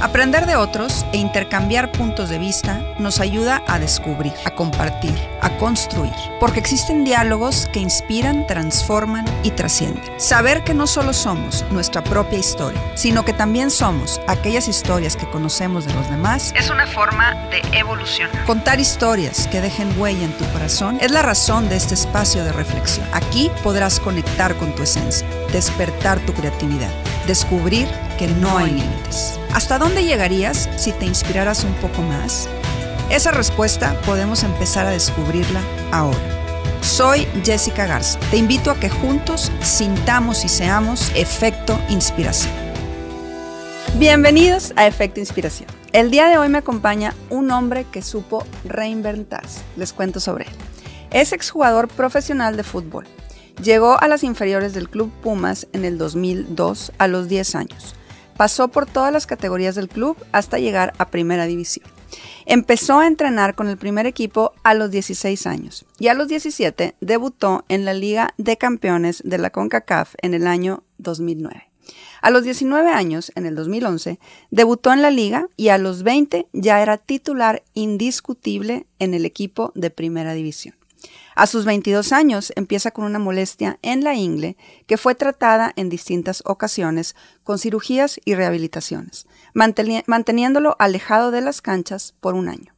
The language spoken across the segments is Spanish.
Aprender de otros e intercambiar puntos de vista nos ayuda a descubrir, a compartir, a construir, porque existen diálogos que inspiran, transforman y trascienden. Saber que no solo somos nuestra propia historia, sino que también somos aquellas historias que conocemos de los demás, es una forma de evolucionar. Contar historias que dejen huella en tu corazón es la razón de este espacio de reflexión. Aquí podrás conectar con tu esencia, despertar tu creatividad, descubrir que no hay límites. ¿Hasta dónde llegarías si te inspiraras un poco más? Esa respuesta podemos empezar a descubrirla ahora. Soy Jessica Garza. Te invito a que juntos sintamos y seamos efecto inspiración. Bienvenidos a Efecto Inspiración. El día de hoy me acompaña un hombre que supo reinventarse. Les cuento sobre él. Es exjugador profesional de fútbol. Llegó a las inferiores del Club Pumas en el 2002 a los 10 años. Pasó por todas las categorías del club hasta llegar a Primera División. Empezó a entrenar con el primer equipo a los 16 años y a los 17 debutó en la Liga de Campeones de la CONCACAF en el año 2009. A los 19 años, en el 2011, debutó en la liga y a los 20 ya era titular indiscutible en el equipo de primera división. A sus 22 años empieza con una molestia en la ingle que fue tratada en distintas ocasiones con cirugías y rehabilitaciones, manteniéndolo alejado de las canchas por un año.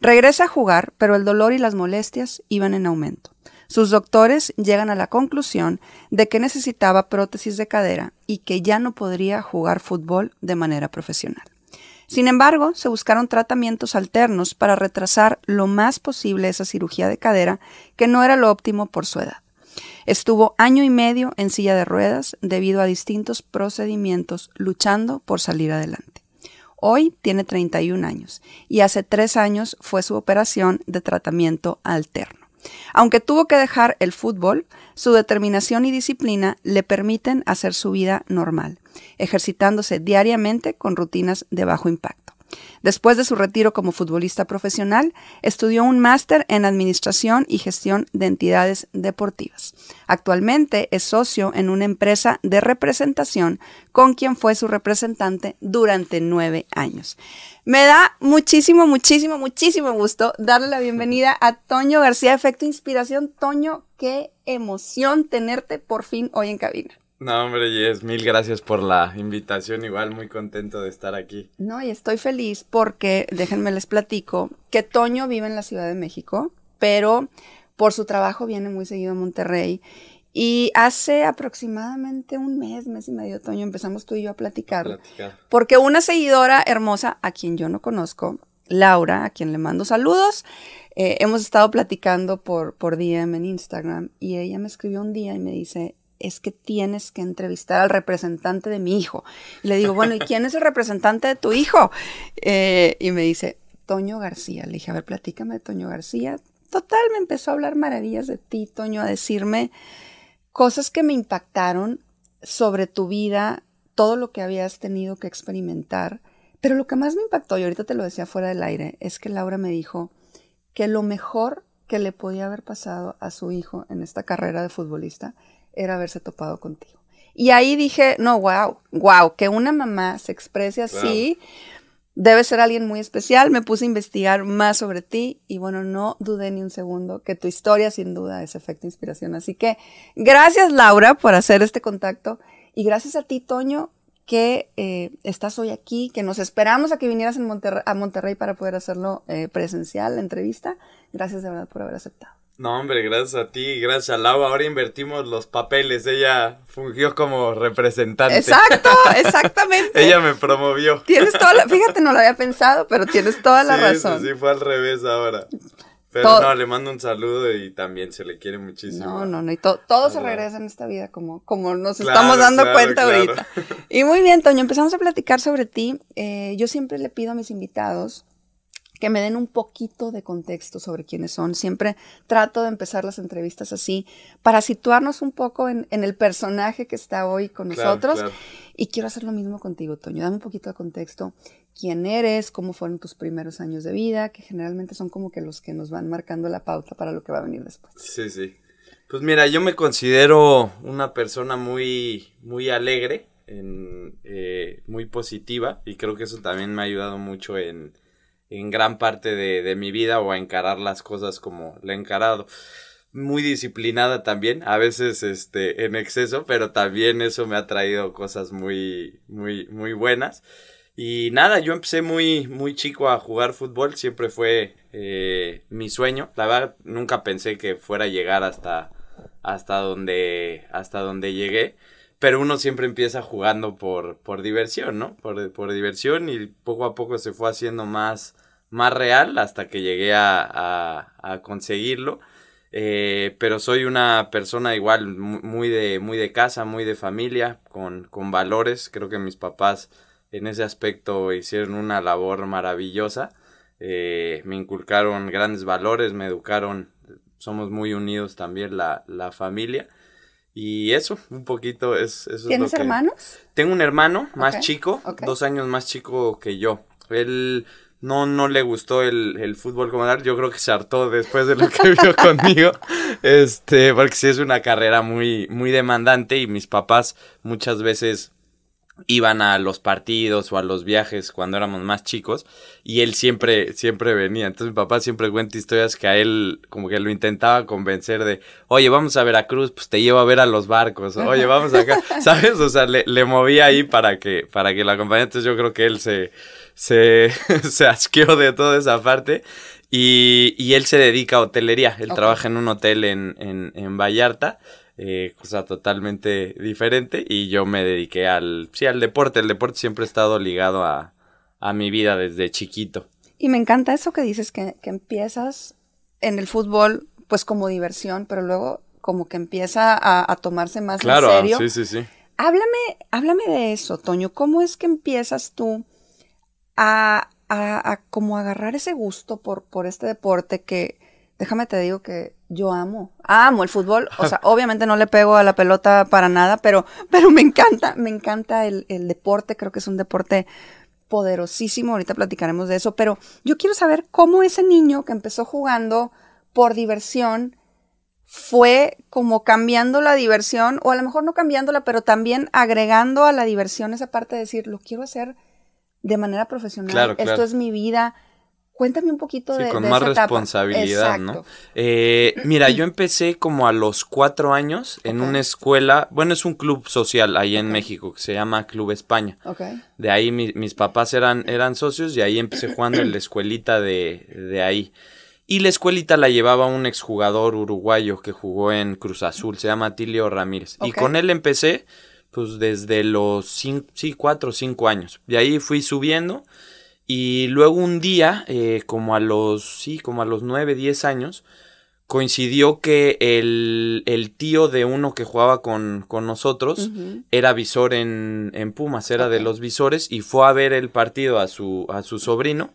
Regresa a jugar, pero el dolor y las molestias iban en aumento. Sus doctores llegan a la conclusión de que necesitaba prótesis de cadera y que ya no podría jugar fútbol de manera profesional. Sin embargo, se buscaron tratamientos alternos para retrasar lo más posible esa cirugía de cadera, que no era lo óptimo por su edad. Estuvo año y medio en silla de ruedas debido a distintos procedimientos luchando por salir adelante. Hoy tiene 31 años y hace tres años fue su operación de tratamiento alterno. Aunque tuvo que dejar el fútbol, su determinación y disciplina le permiten hacer su vida normal, ejercitándose diariamente con rutinas de bajo impacto. Después de su retiro como futbolista profesional, estudió un máster en Administración y Gestión de Entidades Deportivas. Actualmente es socio en una empresa de representación con quien fue su representante durante nueve años. Me da muchísimo, muchísimo, muchísimo gusto darle la bienvenida a Toño García, Efecto Inspiración. Toño, qué emoción tenerte por fin hoy en cabina. No, hombre, es mil gracias por la invitación. Igual muy contento de estar aquí. No, y estoy feliz porque, déjenme les platico, que Toño vive en la Ciudad de México, pero por su trabajo viene muy seguido a Monterrey. Y hace aproximadamente un mes, mes y medio, Toño, empezamos tú y yo a platicar. A platicar. Porque una seguidora hermosa, a quien yo no conozco, Laura, a quien le mando saludos. Eh, hemos estado platicando por, por DM en Instagram y ella me escribió un día y me dice, es que tienes que entrevistar al representante de mi hijo. Y le digo, bueno, ¿y quién es el representante de tu hijo? Eh, y me dice, Toño García. Le dije, a ver, platícame de Toño García. Total, me empezó a hablar maravillas de ti, Toño, a decirme cosas que me impactaron sobre tu vida, todo lo que habías tenido que experimentar. Pero lo que más me impactó, y ahorita te lo decía fuera del aire, es que Laura me dijo que lo mejor que le podía haber pasado a su hijo en esta carrera de futbolista era haberse topado contigo. Y ahí dije, no, wow, wow, que una mamá se exprese así, debe ser alguien muy especial. Me puse a investigar más sobre ti y bueno, no dudé ni un segundo que tu historia sin duda es efecto inspiración. Así que gracias Laura por hacer este contacto y gracias a ti Toño que eh, estás hoy aquí, que nos esperamos a que vinieras a Monterrey para poder hacerlo eh, presencial, la entrevista. Gracias de verdad por haber aceptado. No, hombre, gracias a ti, gracias a Lau. Ahora invertimos los papeles. Ella fungió como representante. Exacto, exactamente. Ella me promovió. Tienes toda la, fíjate, no lo había pensado, pero tienes toda la razón. Sí, fue al revés ahora. Pero no, le mando un saludo y también se le quiere muchísimo. No, no, no. Y todo se regresa en esta vida, como, como nos estamos dando cuenta ahorita. Y muy bien, Toño, empezamos a platicar sobre ti. Eh, yo siempre le pido a mis invitados que me den un poquito de contexto sobre quiénes son. Siempre trato de empezar las entrevistas así para situarnos un poco en, el personaje que está hoy con nosotros. Y quiero hacer lo mismo contigo, Toño. Dame un poquito de contexto. ¿Quién eres? ¿Cómo fueron tus primeros años de vida? Que generalmente son como que los que nos van marcando la pauta para lo que va a venir después. Sí, sí. Pues mira, yo me considero una persona muy, muy alegre, eh, muy positiva y creo que eso también me ha ayudado mucho en, en gran parte de, mi vida o a encarar las cosas como le he encarado muy disciplinada también, a veces este en exceso, pero también eso me ha traído cosas muy muy muy buenas. Y nada, yo empecé muy muy chico a jugar fútbol, siempre fue eh, mi sueño. La verdad nunca pensé que fuera llegar hasta hasta donde hasta donde llegué, pero uno siempre empieza jugando por por diversión, ¿no? Por por diversión y poco a poco se fue haciendo más más real hasta que llegué a, conseguirlo. Eh, pero soy una persona igual muy de, muy de casa, muy de familia, con, con valores. Creo que mis papás en ese aspecto hicieron una labor maravillosa. Eh, me inculcaron grandes valores, me educaron, somos muy unidos también la, familia. Y eso, un poquito es... Eso ¿Tienes hermanos? Tengo un hermano más chico, dos años más chico que yo. Él no, no le gustó el, fútbol como tal. Yo creo que se hartó después de lo que vio conmigo. Este, porque sí es una carrera muy, muy demandante y mis papás muchas veces iban a los partidos o a los viajes cuando éramos más chicos y él siempre, siempre venía. Entonces mi papá siempre cuenta historias que a él como que lo intentaba convencer de, oye, vamos a Veracruz, pues te llevo a ver a los barcos, oye, vamos acá, ¿sabes? O sea, le, le movía ahí para que, para que lo acompañara. Entonces yo creo que él se, se, asqueó de toda esa parte y, él se dedica a hotelería. Él trabaja en un hotel en, Vallarta. Eh, cosa totalmente diferente y yo me dediqué al, al deporte, el deporte siempre ha estado ligado a, mi vida desde chiquito. Y me encanta eso que dices, que, empiezas en el fútbol pues como diversión, pero luego como que empieza a, tomarse más claro, Claro, sí, sí, sí. Háblame, háblame de eso, Toño, ¿cómo es que empiezas tú a, como agarrar ese gusto por, este deporte que, déjame te digo que yo amo, amo el fútbol, o sea, obviamente no le pego a la pelota para nada, pero, pero me encanta, me encanta el, el deporte, creo que es un deporte poderosísimo, ahorita platicaremos de eso, pero yo quiero saber cómo ese niño que empezó jugando por diversión fue como cambiando la diversión, o a lo mejor no cambiándola, pero también agregando a la diversión esa parte de decir, lo quiero hacer de manera profesional, esto es mi vida. Cuéntame un poquito sí, de, con más responsabilidad, ¿no? Eh, mira, yo empecé como a los cuatro años en una escuela, bueno, es un club social ahí en México que se llama Club España. De ahí mis papás eran, eran socios y ahí empecé jugando en la escuelita de, ahí. Y la escuelita la llevaba un exjugador uruguayo que jugó en Cruz Azul, se llama Tilio Ramírez. Y con él empecé, pues desde los cinco, sí, 4 o cinco años. De ahí fui subiendo y luego un día, eh, como a los, sí, como a los 9, 10 años, coincidió que el, tío de uno que jugaba con, nosotros era visor en, Pumas, era de los visores y fue a ver el partido a su, a su sobrino.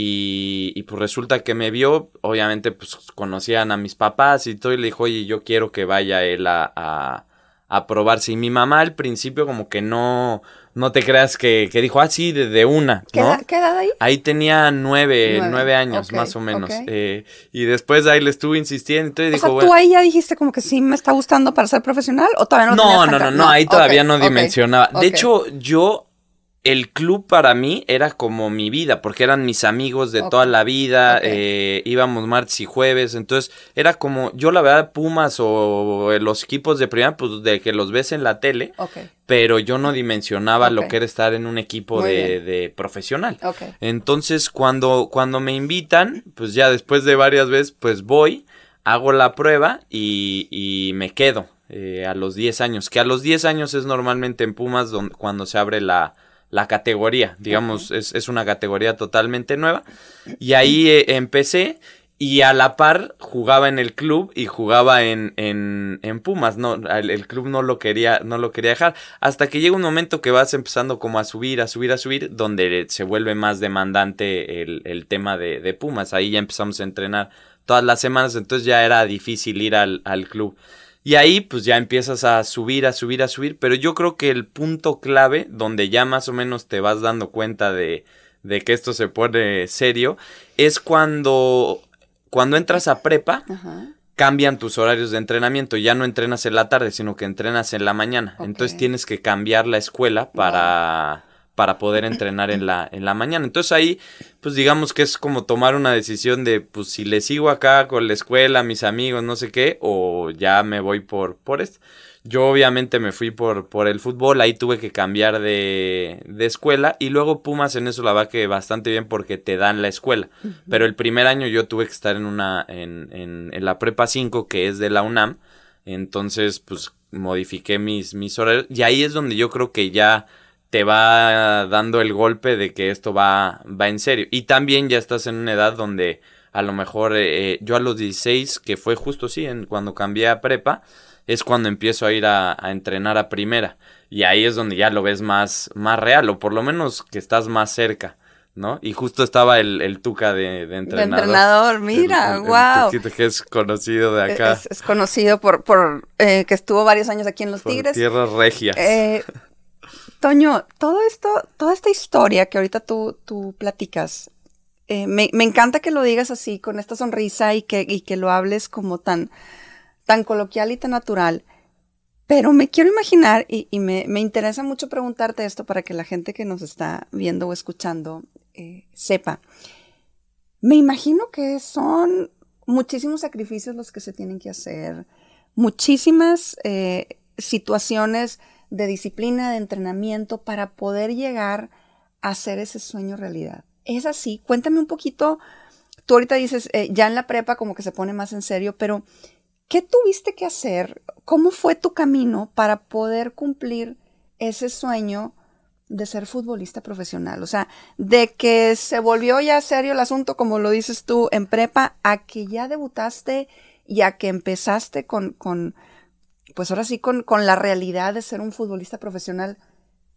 Y, pues resulta que me vio, obviamente pues conocían a mis papás y todo, y le dijo, oye, yo quiero que vaya él a a probarse. Y mi mamá al principio como que no, no te creas que, que dijo, ah, sí, de, una. ¿Qué, edad, ahí? Ahí tenía nueve, nueve, años más o menos. Eh, y después ahí le estuve insistiendo. Entonces o dijo, sea, ¿tú ahí ya dijiste como que sí me está gustando para ser profesional o todavía no? No, no, no, no, ahí todavía no dimensionaba. De hecho, yo el club para mí era como mi vida, porque eran mis amigos de toda la vida, eh, íbamos martes y jueves, entonces era como, yo la verdad, Pumas o los equipos de primera, pues de que los ves en la tele, pero yo no dimensionaba lo que era estar en un equipo de, profesional. Entonces, cuando, cuando me invitan, pues ya después de varias veces, pues voy, hago la prueba y, y me quedo eh, a los 10 años, que a los 10 años es normalmente en Pumas cuando se abre la la categoría, digamos, es, es, una categoría totalmente nueva. Y ahí eh, empecé y a la par jugaba en el club y jugaba en, en, en Pumas, no, el, club no lo, quería, no lo quería dejar, hasta que llega un momento que vas empezando como a subir, a subir, a subir, donde se vuelve más demandante el, tema de, Pumas, ahí ya empezamos a entrenar todas las semanas, entonces ya era difícil ir al, al club. Y ahí pues ya empiezas a subir, a subir, a subir, pero yo creo que el punto clave donde ya más o menos te vas dando cuenta de, de que esto se pone serio es cuando, cuando entras a prepa. cambian tus horarios de entrenamiento. Ya no entrenas en la tarde, sino que entrenas en la mañana. Entonces tienes que cambiar la escuela para, para poder entrenar en la, en la mañana. Entonces ahí, pues digamos que es como tomar una decisión de, pues si le sigo acá con la escuela, mis amigos, no sé qué, o ya me voy por, por esto. Yo obviamente me fui por, por el fútbol, ahí tuve que cambiar de, escuela y luego Pumas en eso la va que bastante bien porque te dan la escuela. Pero el primer año yo tuve que estar en una, en, la prepa 5 que es de la UNAM, entonces pues modifiqué mis, mis horarios y ahí es donde yo creo que ya te va dando el golpe de que esto va, va en serio. Y también ya estás en una edad donde a lo mejor eh, eh, yo a los 16, que fue justo sí, en, cuando cambié a prepa, es cuando empiezo a ir a, entrenar a primera. Y ahí es donde ya lo ves más, más real, o por lo menos que estás más cerca. ¿no? Y justo estaba el, Tuca de, entrenador. De entrenador, mira, wow. que es conocido de e-, acá. Es, conocido por, por eh, que estuvo varios años aquí en Los Tigres. Tierra Regias. Eh, Toño, todo esto, toda esta historia que ahorita tú, tú platicas, eh, me, encanta que lo digas así, con esta sonrisa y que, que lo hables como tan, tan coloquial y tan natural. Pero me quiero imaginar, y, me, interesa mucho preguntarte esto para que la gente que nos está viendo o escuchando eh, sepa. Me imagino que son muchísimos sacrificios los que se tienen que hacer, muchísimas eh, situaciones de disciplina, de entrenamiento para poder llegar a hacer ese sueño realidad. Es así. Cuéntame un poquito, tú ahorita dices, eh, ya en la prepa como que se pone más en serio, pero ¿qué tuviste que hacer? ¿Cómo fue tu camino para poder cumplir ese sueño? de ser futbolista profesional, o sea, de que se volvió ya serio el asunto, como lo dices tú, en prepa, a que ya debutaste y a que empezaste con, con pues ahora sí con, la realidad de ser un futbolista profesional,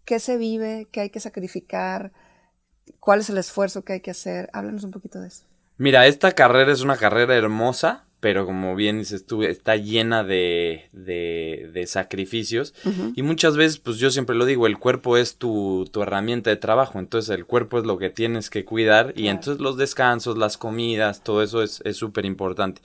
qué se vive, qué hay que sacrificar, cuál es el esfuerzo que hay que hacer. Háblanos un poquito de eso. Mira, esta carrera es una carrera hermosa, pero como bien dices tú, está llena de, de, sacrificios. Y muchas veces, pues yo siempre lo digo, el cuerpo es tu, herramienta de trabajo, entonces el cuerpo es lo que tienes que cuidar y entonces los descansos, las comidas, todo eso es súper importante.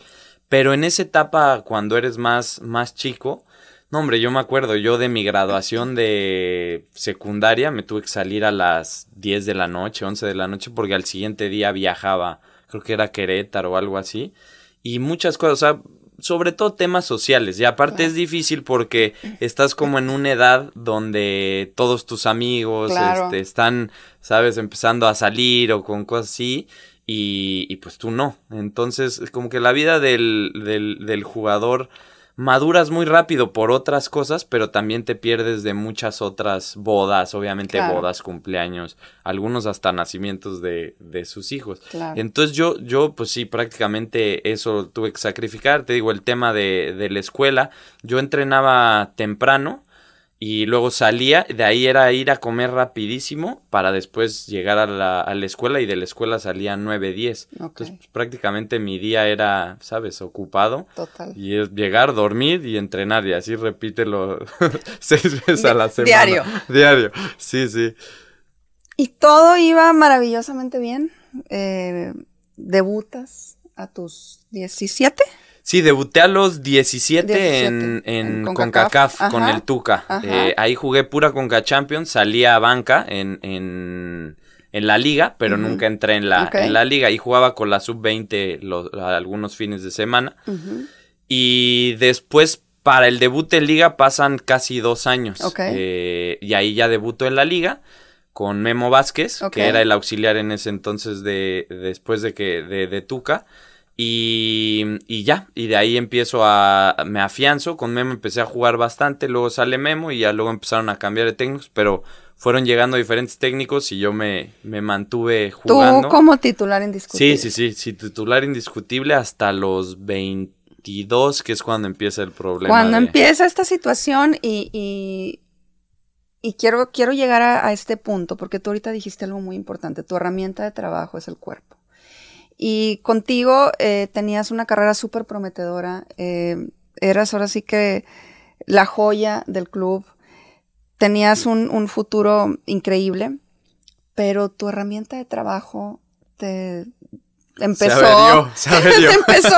Pero en esa etapa, cuando eres más, más chico, no, hombre, yo me acuerdo, yo de mi graduación de secundaria me tuve que salir a las 10 de la noche, 11 de la noche, porque al siguiente día viajaba, creo que era Querétaro o algo así, y muchas cosas, o sea, sobre todo temas sociales, y aparte es difícil porque estás como en una edad donde todos tus amigos este, están, sabes, empezando a salir o con cosas así, y, pues tú no. Entonces, como que la vida del, del, jugador maduras muy rápido por otras cosas, pero también te pierdes de muchas otras bodas, obviamente bodas, cumpleaños, algunos hasta nacimientos de, sus hijos. Entonces yo, yo, pues sí, prácticamente eso tuve que sacrificar. Te digo, el tema de, de la escuela, yo entrenaba temprano, y luego salía, de ahí era ir a comer rapidísimo para después llegar a la, escuela y de la escuela salía nueve, diez. Entonces pues, prácticamente mi día era, ¿sabes?, ocupado. Total. Y es llegar, dormir y entrenar y así repítelo seis veces a la semana. Diario. Diario, sí, sí. Y todo iba maravillosamente bien. Eh, ¿Debutas a tus 17? Sí, debuté a los 17, en, en, CONCACAF, con el Tuca. Eh, ahí jugué pura Conca Champions, salí a banca en, en, la liga, pero nunca entré en la, la liga. Y jugaba con la sub-20 algunos fines de semana. Y después para el debut en liga pasan casi dos años. Eh, y ahí ya debutó en la liga con Memo Vázquez, que era el auxiliar en ese entonces de después de que de, de Tuca. Y, y, ya, y de ahí empiezo a, me afianzo, con Memo empecé a jugar bastante, luego sale Memo y ya luego empezaron a cambiar de técnicos, pero fueron llegando diferentes técnicos y yo me, me mantuve jugando. Tú como titular indiscutible. Sí, sí, sí, titular indiscutible hasta los 22, que es cuando empieza el problema. Cuando empieza esta situación y, y, quiero, quiero llegar a este punto, porque tú ahorita dijiste algo muy importante, tu herramienta de trabajo es el cuerpo. Y contigo eh, tenías una carrera súper prometedora. Eh, eras ahora sí que la joya del club. Tenías un, futuro increíble, pero tu herramienta de trabajo te empezó, te empezó,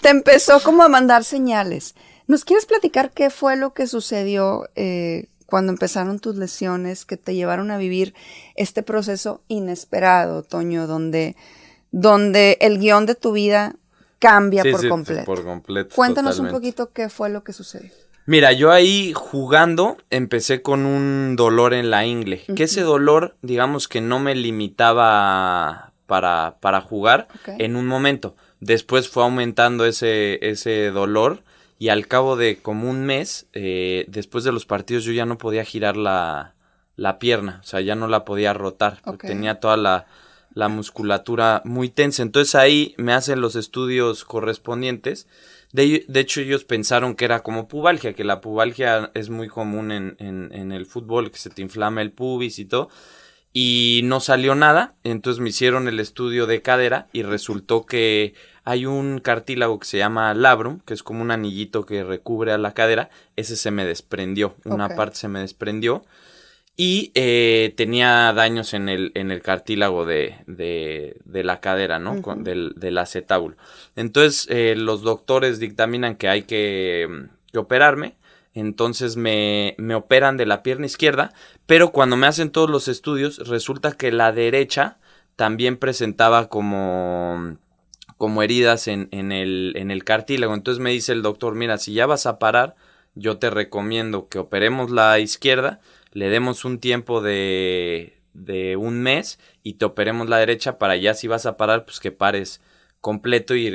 te empezó como a mandar señales. ¿Nos quieres platicar qué fue lo que sucedió eh, cuando empezaron tus lesiones que te llevaron a vivir este proceso inesperado, Toño, donde donde el guión de tu vida cambia por, completo. por completo. Cuéntanos un poquito qué fue lo que sucedió. Mira, yo ahí jugando empecé con un dolor en la ingle, que ese dolor, digamos que no me limitaba para, para jugar en un momento. Después fue aumentando ese, ese dolor y al cabo de como un mes, eh, después de los partidos yo ya no podía girar la, la, pierna, o sea, ya no la podía rotar, tenía toda la, la musculatura muy tensa. Entonces ahí me hacen los estudios correspondientes. De, hecho, ellos pensaron que era como pubalgia, que la pubalgia es muy común en, el fútbol, que se te inflama el pubis y todo. Y no salió nada, entonces me hicieron el estudio de cadera y resultó que hay un cartílago que se llama labrum, que es como un anillito que recubre a la cadera, ese se me desprendió, una parte se me desprendió y eh, tenía daños en el, en el cartílago de, de, la cadera, ¿no? del, acetábulo. Entonces eh, los doctores dictaminan que hay que, mm, operarme. Entonces me, operan de la pierna izquierda, pero cuando me hacen todos los estudios resulta que la derecha también presentaba como, mm, como heridas en, en, el, en el cartílago. Entonces me dice el doctor, mira, si ya vas a parar, yo te recomiendo que operemos la izquierda le demos un tiempo de, de un mes y te operemos la derecha para ya si vas a parar, pues que pares completo y,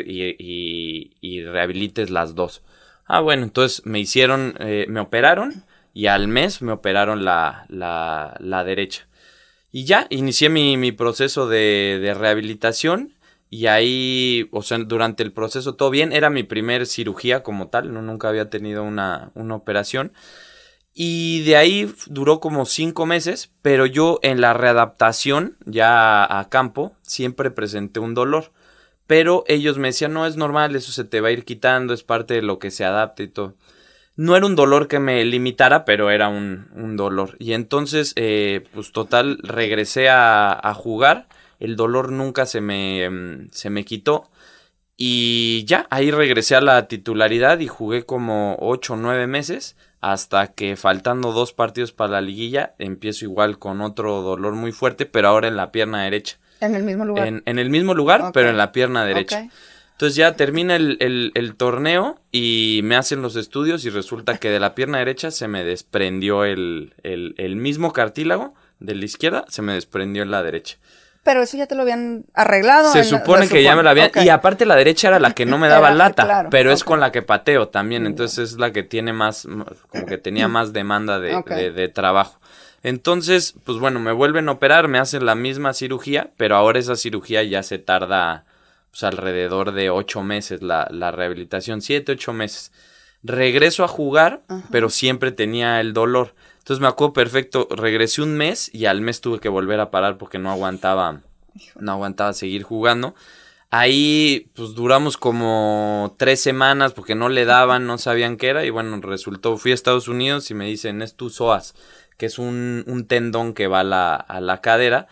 rehabilites las dos. Ah, bueno, entonces me hicieron, eh, me operaron y al mes me operaron la, la, derecha. Y ya, inicié mi, mi proceso de, rehabilitación y ahí, o sea, durante el proceso todo bien, era mi primer cirugía como tal, no, nunca había tenido una, una operación. Y de ahí duró como cinco meses, pero yo en la readaptación ya a campo siempre presenté un dolor. Pero ellos me decían, no es normal, eso se te va a ir quitando, es parte de lo que se adapta y todo. No era un dolor que me limitara, pero era un, dolor. Y entonces, eh, pues total, regresé a, jugar, el dolor nunca se me, mm, se me quitó. Y ya, ahí regresé a la titularidad y jugué como 8 o 9 meses hasta que faltando dos partidos para la liguilla, empiezo igual con otro dolor muy fuerte, pero ahora en la pierna derecha. En el mismo lugar. En, el mismo lugar, pero en la pierna derecha. Entonces ya termina el, torneo y me hacen los estudios y resulta que de la pierna derecha se me desprendió el mismo cartílago, de la izquierda se me desprendió en la derecha pero eso ya te lo habían arreglado. Se supone que ya me lo habían. Y aparte, la derecha era la que no me daba lata, pero es con la que pateo también. Entonces es la que tiene más, como que tenía mm. más demanda de, trabajo. Entonces, pues bueno, me vuelven a operar, me hacen la misma cirugía, pero ahora esa cirugía ya se tarda pues, alrededor de ocho meses la, la rehabilitación, siete, ocho meses regreso a jugar, pero siempre tenía el dolor. Entonces me acuerdo perfecto, regresé un mes y al mes tuve que volver a parar porque no aguantaba, no aguantaba seguir jugando. Ahí pues duramos como tres semanas porque no le daban, no sabían qué era y bueno, resultó, fui a Estados Unidos y me dicen, es tu psoas, que es un, tendón que va a la, a la cadera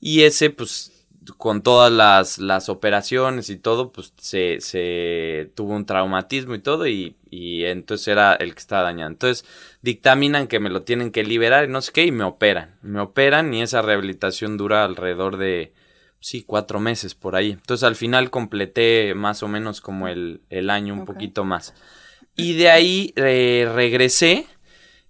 y ese pues con todas las, operaciones y todo, pues se, tuvo un traumatismo y todo y, entonces era el que estaba dañado. Entonces dictaminan que me lo tienen que liberar y no sé qué y me operan. Me operan y esa rehabilitación dura alrededor de, sí, cuatro meses por ahí. Entonces al final completé más o menos como el, año, un poquito más. Y de ahí eh, regresé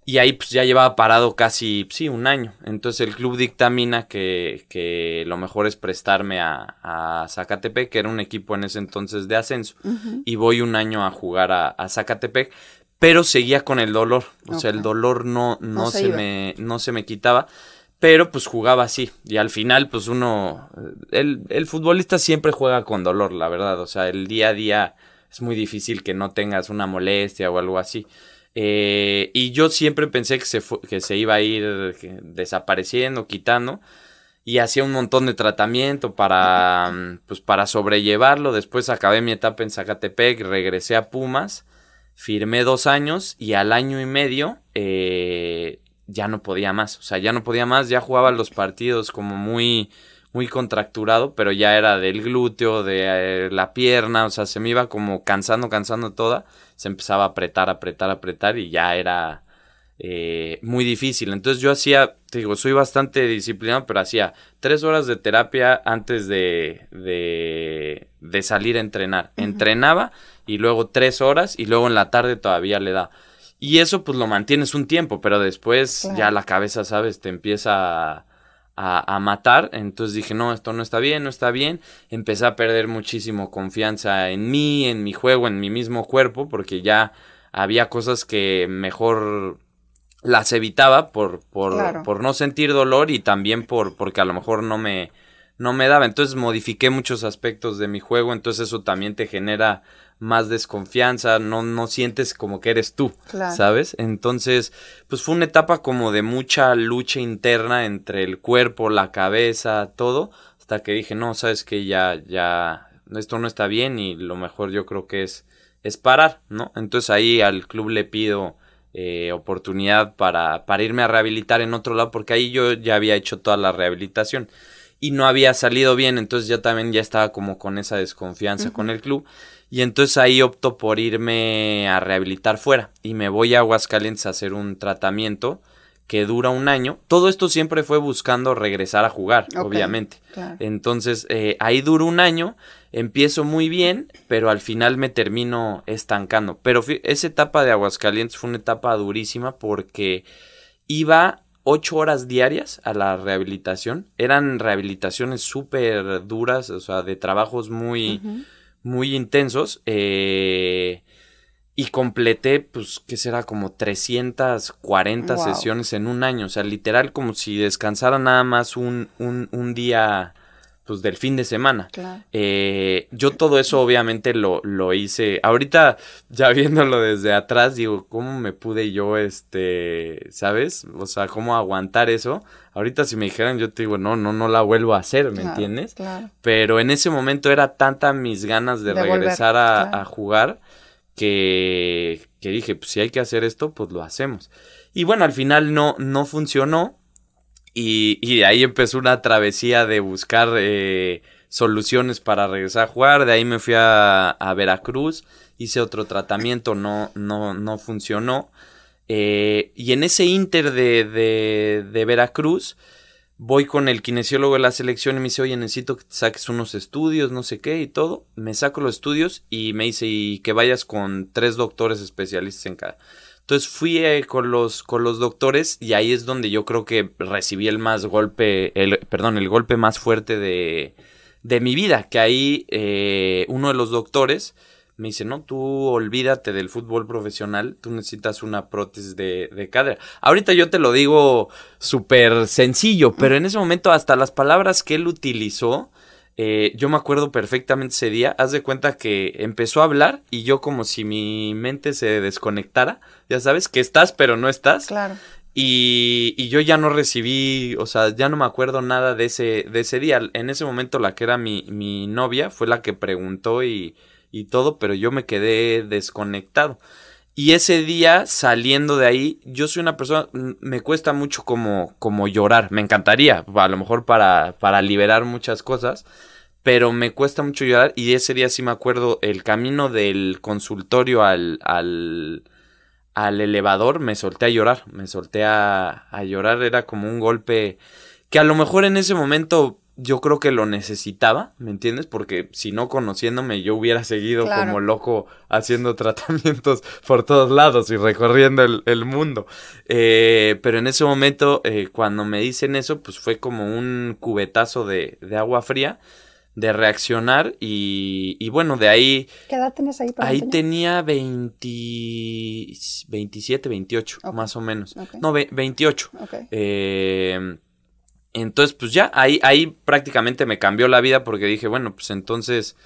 y ahí pues, ya llevaba parado casi, sí, un año. Entonces el club dictamina que, que lo mejor es prestarme a, a, Zacatepec, que era un equipo en ese entonces de ascenso. Y voy un año a jugar a, Zacatepec, pero seguía con el dolor. O sea, el dolor no, no, se, se me, no se me quitaba pero pues jugaba así. Y al final, pues uno, el, el, futbolista siempre juega con dolor, la verdad. O sea, el día a día es muy difícil que no tengas una molestia o algo así. Eh, y yo siempre pensé que se, que se iba a ir desapareciendo, quitando. Y hacía un montón de tratamiento para, mm, pues, para sobrellevarlo. Después acabé mi etapa en Zacatepec, regresé a Pumas, firmé dos años y al año y medio eh, ya no podía más. O sea, ya no podía más, ya jugaba los partidos como muy muy contracturado, pero ya era del glúteo, de eh, la pierna, o sea, se me iba como cansando, cansando toda, se empezaba a apretar, apretar, apretar y ya era eh, muy difícil. Entonces yo hacía, te digo, soy bastante disciplinado, pero hacía tres horas de terapia antes de, de, salir a entrenar. Entrenaba y luego tres horas y luego en la tarde todavía le da. Y eso pues lo mantienes un tiempo, pero después ya la cabeza, sabes, te empieza... A, a, matar. Entonces dije, no, esto no está bien, no está bien. Empecé a perder muchísimo confianza en mí, en mi juego, en mi mismo cuerpo, porque ya había cosas que mejor las evitaba por, por, por no sentir dolor y también por, porque a lo mejor no me, no me daba. Entonces modifiqué muchos aspectos de mi juego, entonces eso también te genera más desconfianza, no, no sientes como que eres tú, ¿sabes? Entonces, pues fue una etapa como de mucha lucha interna entre el cuerpo, la cabeza, todo, hasta que dije, no, sabes que ya, ya, esto no está bien y lo mejor yo creo que es, es parar, ¿no? Entonces ahí al club le pido eh, oportunidad para, para irme a rehabilitar en otro lado, porque ahí yo ya había hecho toda la rehabilitación y no había salido bien, entonces ya también ya estaba como con esa desconfianza con el club. Y entonces ahí opto por irme a rehabilitar fuera y me voy a Aguascalientes a hacer un tratamiento que dura un año. Todo esto siempre fue buscando regresar a jugar, obviamente. Entonces eh, ahí duró un año, empiezo muy bien, pero al final me termino estancando. Pero esa etapa de Aguascalientes fue una etapa durísima porque iba ocho horas diarias a la rehabilitación. Eran rehabilitaciones súper duras, o sea, de trabajos muy muy intensos. Eh, y completé, pues, ¿qué será como 340 cuarenta sesiones en un año. O sea, literal como si descansara nada más un, un día pues, del fin de semana. Eh, yo todo eso obviamente lo, lo, hice. Ahorita, ya viéndolo desde atrás, digo, ¿cómo me pude yo, este, ¿sabes? O sea, ¿cómo aguantar eso? Ahorita si me dijeran, yo te digo, no, no, no la vuelvo a hacer, ¿me entiendes? Claro. Pero en ese momento era tanta mis ganas de, regresar a, a, jugar que, que dije, pues si hay que hacer esto, pues lo hacemos. Y bueno, al final no, no funcionó y, de ahí empezó una travesía de buscar eh, soluciones para regresar a jugar. De ahí me fui a, Veracruz, hice otro tratamiento, no, no, no funcionó. Eh, y en ese inter de, de, Veracruz, voy con el kinesiólogo de la selección y me dice, oye, necesito que te saques unos estudios, no sé qué y todo. Me saco los estudios y me dice, y que vayas con tres doctores especialistas en cada. Entonces fui eh, con, los, con los doctores y ahí es donde yo creo que recibí el más golpe, el, perdón, el golpe más fuerte de, mi vida, que ahí eh, uno de los doctores me dice, no, tú olvídate del fútbol profesional, tú necesitas una prótesis de, de cadera. Ahorita yo te lo digo súper sencillo, pero en ese momento hasta las palabras que él utilizó, eh, yo me acuerdo perfectamente ese día. Haz de cuenta que empezó a hablar y yo como si mi mente se desconectara. Ya sabes, que estás pero no estás. Claro. Y, yo ya no recibí, o sea, ya no me acuerdo nada de ese, de ese día. En ese momento la que era mi, mi novia fue la que preguntó y, y todo, pero yo me quedé desconectado. Y ese día, saliendo de ahí, yo soy una persona, me cuesta mucho como, como llorar. Me encantaría, a lo mejor para, para liberar muchas cosas, pero me cuesta mucho llorar. Y ese día sí me acuerdo, el camino del consultorio al, al, al elevador, me solté a llorar. Me solté a, a llorar, era como un golpe que a lo mejor en ese momento yo creo que lo necesitaba, ¿me entiendes? Porque si no conociéndome yo hubiera seguido como loco haciendo tratamientos por todos lados y recorriendo el, mundo. Eh, pero en ese momento, eh, cuando me dicen eso, pues fue como un cubetazo de, agua fría, de reaccionar y, bueno, de ahí... ¿Qué edad tenías ahí? ahí tenía 20, 27, 28, más o menos. No, ve, 28. Entonces, pues ya, ahí, ahí prácticamente me cambió la vida porque dije, bueno, pues entonces,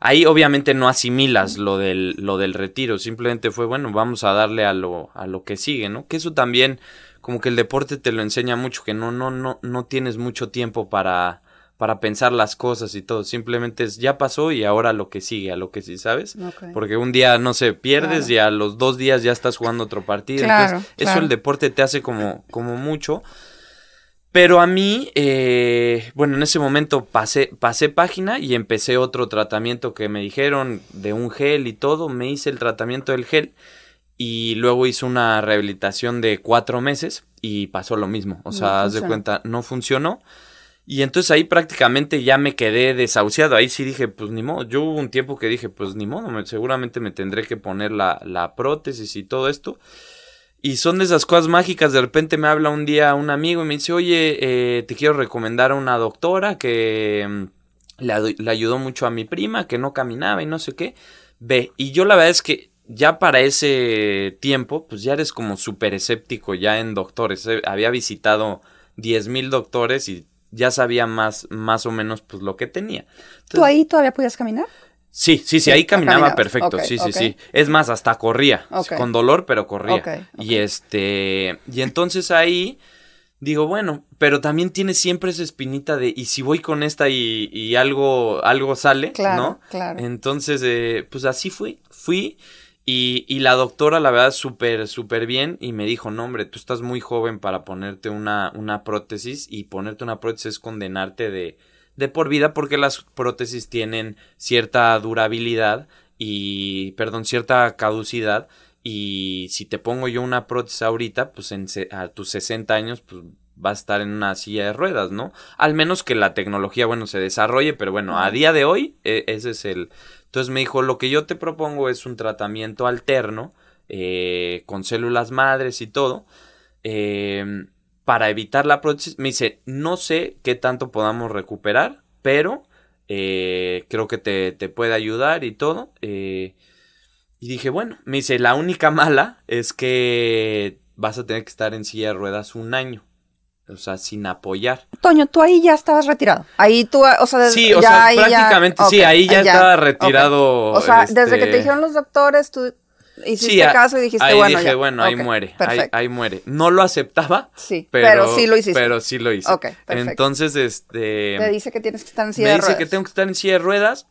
ahí obviamente no asimilas lo del, lo del retiro, simplemente fue, bueno, vamos a darle a lo, a lo que sigue, ¿no? Que eso también, como que el deporte te lo enseña mucho, que no, no, no, no tienes mucho tiempo para, para pensar las cosas y todo. Simplemente es ya pasó y ahora lo que sigue, a lo que sí, ¿sabes? Porque un día, no sé, pierdes ya y a los dos días ya estás jugando otro partido. Entonces, eso el deporte te hace como, como mucho. Pero a mí, eh, bueno, en ese momento pasé, pasé página y empecé otro tratamiento que me dijeron de un gel y todo. Me hice el tratamiento del gel y luego hice una rehabilitación de cuatro meses y pasó lo mismo. O sea, de cuenta, no funcionó. Y entonces ahí prácticamente ya me quedé desahuciado. Ahí sí dije, pues ni modo. Yo hubo un tiempo que dije, pues ni modo, seguramente me tendré que poner la, la prótesis y todo esto. Y son de esas cosas mágicas. De repente me habla un día un amigo y me dice, oye, eh, te quiero recomendar a una doctora que mm, le, ayudó mucho a mi prima, que no caminaba y no sé qué. Ve, y yo la verdad es que ya para ese tiempo, pues ya eres como súper escéptico ya en doctores. Había visitado 10.000 doctores y ya sabía más, más o menos pues lo que tenía. ¿Tú ahí todavía podías caminar? Sí, sí, sí, ahí caminaba perfecto, sí, sí, sí. Es más, hasta corría, con dolor, pero corría. Y este, y entonces ahí digo, bueno, pero también tiene siempre esa espinita de, y si voy con esta y, algo, algo sale, ¿no? Claro. Entonces, eh, pues así fui, fui. Y, y la doctora, la verdad, súper, súper bien. Y me dijo, no, hombre, tú estás muy joven para ponerte una, una prótesis. Y ponerte una prótesis es condenarte de, de por vida porque las prótesis tienen cierta durabilidad y, perdón, cierta caducidad. Y si te pongo yo una prótesis ahorita, pues a tus 60 años, pues va a estar en una silla de ruedas, ¿no? Al menos que la tecnología, bueno, se desarrolle, pero bueno, a día de hoy e, ese es el... Entonces me dijo, lo que yo te propongo es un tratamiento alterno, eh, con células madres y todo, eh, para evitar la prótesis. Me dice, no sé qué tanto podamos recuperar, pero eh, creo que te, te, puede ayudar y todo. Eh". y dije, bueno, me dice, la única mala es que vas a tener que estar en silla de ruedas un año. O sea, sin apoyar. Toño, tú ahí ya estabas retirado. Ahí tú, o sea, desde, sí, o sea, prácticamente sí, ahí ya, estaba retirado. O sea, desde que este te dijeron los doctores, tú hiciste sí, caso y dijiste, ahí bueno, dije, bueno, ahí muere, ahí, muere. No lo aceptaba, pero, sí lo hiciste. Pero sí lo hice. Entonces, este... Me dice que tienes que estar en silla de ruedas. Me dice que tengo que estar en silla de ruedas.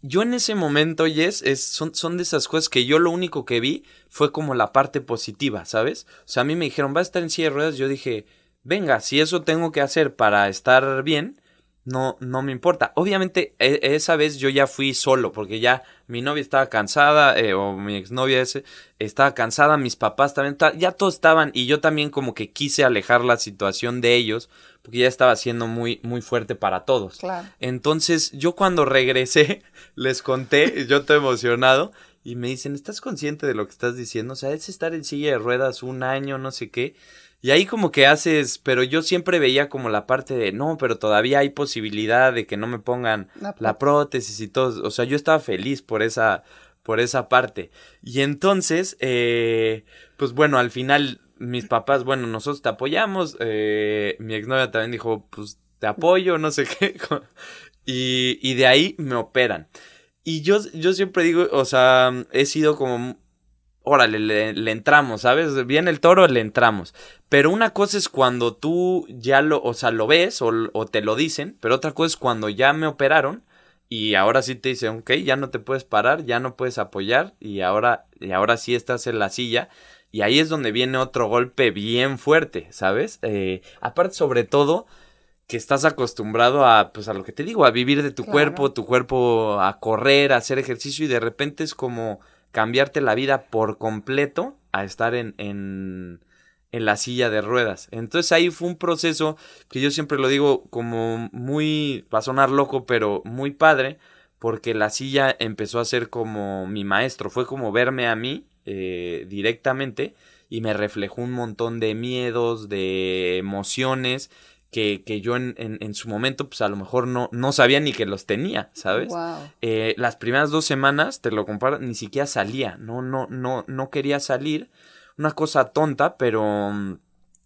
Yo en ese momento, Jess, es, son, son de esas cosas que yo lo único que vi fue como la parte positiva, ¿sabes? O sea, a mí me dijeron, va a estar en silla de ruedas. Yo dije, venga, si eso tengo que hacer para estar bien, no, no me importa. Obviamente, e, esa vez yo ya fui solo, porque ya mi novia estaba cansada, eh, o mi exnovia ese, estaba cansada, mis papás también, ya todos estaban, y yo también como que quise alejar la situación de ellos, porque ya estaba siendo muy, muy fuerte para todos. Entonces, yo cuando regresé, les conté, yo estoy emocionado, y me dicen, ¿estás consciente de lo que estás diciendo? O sea, es estar en silla de ruedas un año, no sé qué. Y ahí como que haces, pero yo siempre veía como la parte de, no, pero todavía hay posibilidad de que no me pongan la, prótesis y todo. O sea, yo estaba feliz por esa, por esa parte. Y entonces, eh, pues bueno, al final mis papás, bueno, nosotros te apoyamos. Eh, mi exnovia también dijo, pues te apoyo, no sé qué. y, de ahí me operan. Y yo, yo siempre digo, o sea, he sido como órale, le, entramos, ¿sabes? Viene el toro, le entramos. Pero una cosa es cuando tú ya lo, o sea, lo ves o, te lo dicen, pero otra cosa es cuando ya me operaron y ahora sí te dicen, ok, ya no te puedes parar, ya no puedes apoyar y ahora, y ahora sí estás en la silla. Y ahí es donde viene otro golpe bien fuerte, ¿sabes? Eh, aparte, sobre todo, que estás acostumbrado a, pues a lo que te digo, a vivir de tu cuerpo, tu cuerpo a correr, a hacer ejercicio y de repente es como cambiarte la vida por completo a estar en, en, en la silla de ruedas. Entonces ahí fue un proceso que yo siempre lo digo como muy, va a sonar loco, pero muy padre, porque la silla empezó a ser como mi maestro, fue como verme a mí eh, directamente y me reflejó un montón de miedos, de emociones que, que yo en, en, su momento, pues a lo mejor no, no sabía ni que los tenía, ¿sabes? Eh, las primeras dos semanas, te lo comparo, ni siquiera salía, no, no, no, no quería salir. Una cosa tonta, pero mm,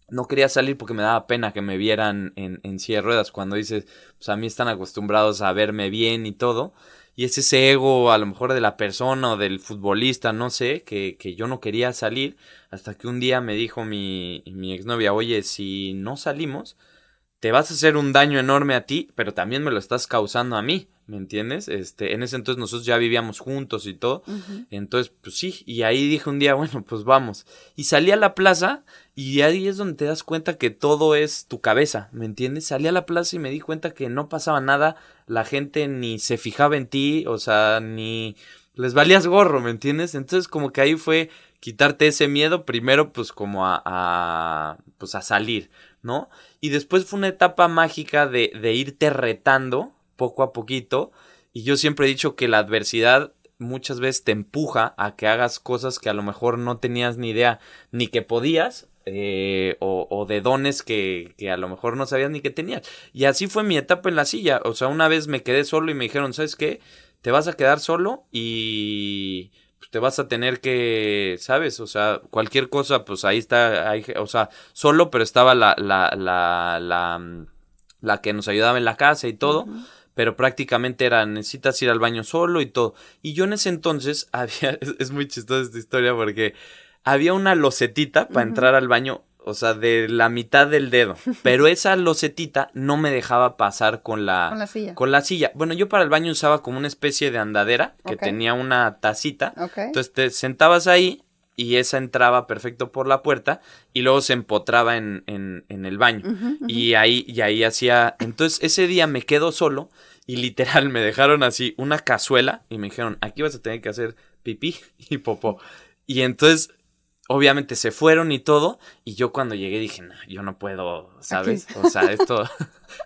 no quería salir porque me daba pena que me vieran en, en ruedas. Cuando dices, pues a mí están acostumbrados a verme bien y todo. Y es ese ego, a lo mejor de la persona o del futbolista, no sé, que, que yo no quería salir. Hasta que un día me dijo mi, mi exnovia, oye, si no salimos, te vas a hacer un daño enorme a ti, pero también me lo estás causando a mí, ¿me entiendes? Este, en ese entonces nosotros ya vivíamos juntos y todo. Entonces, pues sí, y ahí dije un día, bueno, pues vamos. Y salí a la plaza y ahí es donde te das cuenta que todo es tu cabeza, ¿me entiendes? Salí a la plaza y me di cuenta que no pasaba nada, la gente ni se fijaba en ti, o sea, ni les valías gorro, ¿me entiendes? Entonces como que ahí fue quitarte ese miedo primero pues como a, a pues a salir ¿no? Y después fue una etapa mágica de, irte retando poco a poquito. Y yo siempre he dicho que la adversidad muchas veces te empuja a que hagas cosas que a lo mejor no tenías ni idea ni que podías eh, o, o, de dones que, que, a lo mejor no sabías ni que tenías. Y así fue mi etapa en la silla. O sea, una vez me quedé solo y me dijeron, ¿sabes qué? Te vas a quedar solo y te vas a tener que, ¿sabes? O sea, cualquier cosa, pues ahí está, o sea, solo, pero estaba la, la, la, la, mm, la que nos ayudaba en la casa y todo. pero prácticamente era necesitas ir al baño solo y todo. Y yo en ese entonces había, es, muy chistosa esta historia porque había una locetita para entrar al baño o sea, de la mitad del dedo. Pero esa losetita no me dejaba pasar con la, con la, silla. Con la silla. Bueno, yo para el baño usaba como una especie de andadera que tenía una tacita. Entonces te sentabas ahí y esa entraba perfecto por la puerta y luego se empotraba en, el baño. Y ahí, y ahí hacía. Entonces ese día me quedo solo y literal me dejaron así una cazuela y me dijeron, aquí vas a tener que hacer pipí y popó. Y entonces obviamente se fueron y todo. Y yo cuando llegué dije, no, yo no puedo, ¿sabes? O sea, esto,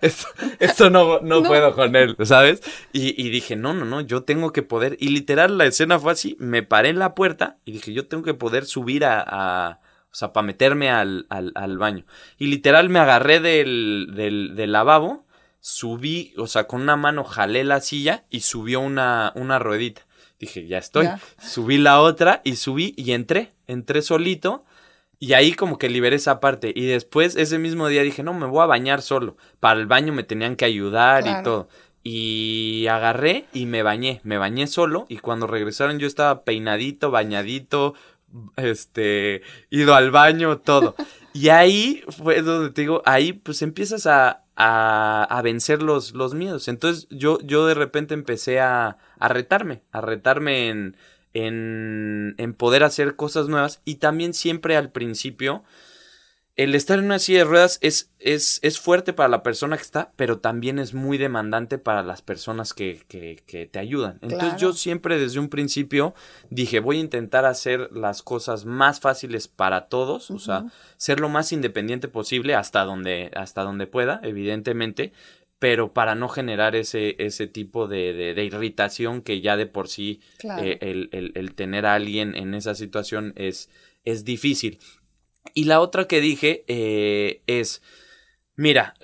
esto, no, no, puedo con él, ¿sabes? Y, dije, no, no, no, yo tengo que poder. Y literal, la escena fue así, me paré en la puerta y dije, yo tengo que poder subir a... o sea, para meterme al, baño. Y literal me agarré del, del, del lavabo subí, o sea, con una mano jalé la silla y subió una, una ruedita. Dije, ya estoy. Subí la otra y subí y entré, entré solito. Y ahí como que liberé esa parte. Y después, ese mismo día dije, no, me voy a bañar solo. Para el baño me tenían que ayudar y todo. Y agarré y me bañé. Me bañé solo. Y cuando regresaron yo estaba peinadito, bañadito, este, ido al baño, todo. y ahí fue donde te digo, ahí pues empiezas a, a, vencer los, los, miedos. Entonces yo, yo de repente empecé a, a retarme, a retarme en, en poder hacer cosas nuevas y también siempre al principio el estar en una silla de ruedas es, es, fuerte para la persona que está, pero también es muy demandante para las personas que, que, te ayudan. Entonces yo siempre desde un principio dije, voy a intentar hacer las cosas más fáciles para todos, o sea, ser lo más independiente posible hasta donde, hasta donde pueda, evidentemente, pero para no generar ese, ese tipo de, irritación que ya de por sí eh, el, tener a alguien en esa situación es, es difícil. Y la otra que dije eh, es, mira,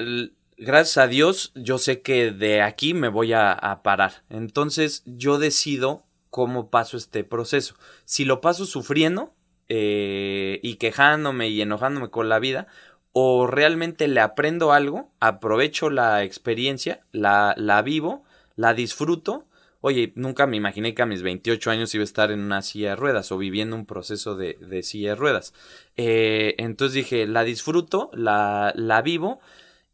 gracias a Dios yo sé que de aquí me voy a, parar. Entonces yo decido cómo paso este proceso. Si lo paso sufriendo eh, y quejándome y enojándome con la vida, o realmente le aprendo algo, aprovecho la experiencia, la, la vivo, la disfruto oye, nunca me imaginé que a mis 28 años iba a estar en una silla de ruedas o viviendo un proceso de, de silla de ruedas. Eh, entonces dije, la disfruto, la, la vivo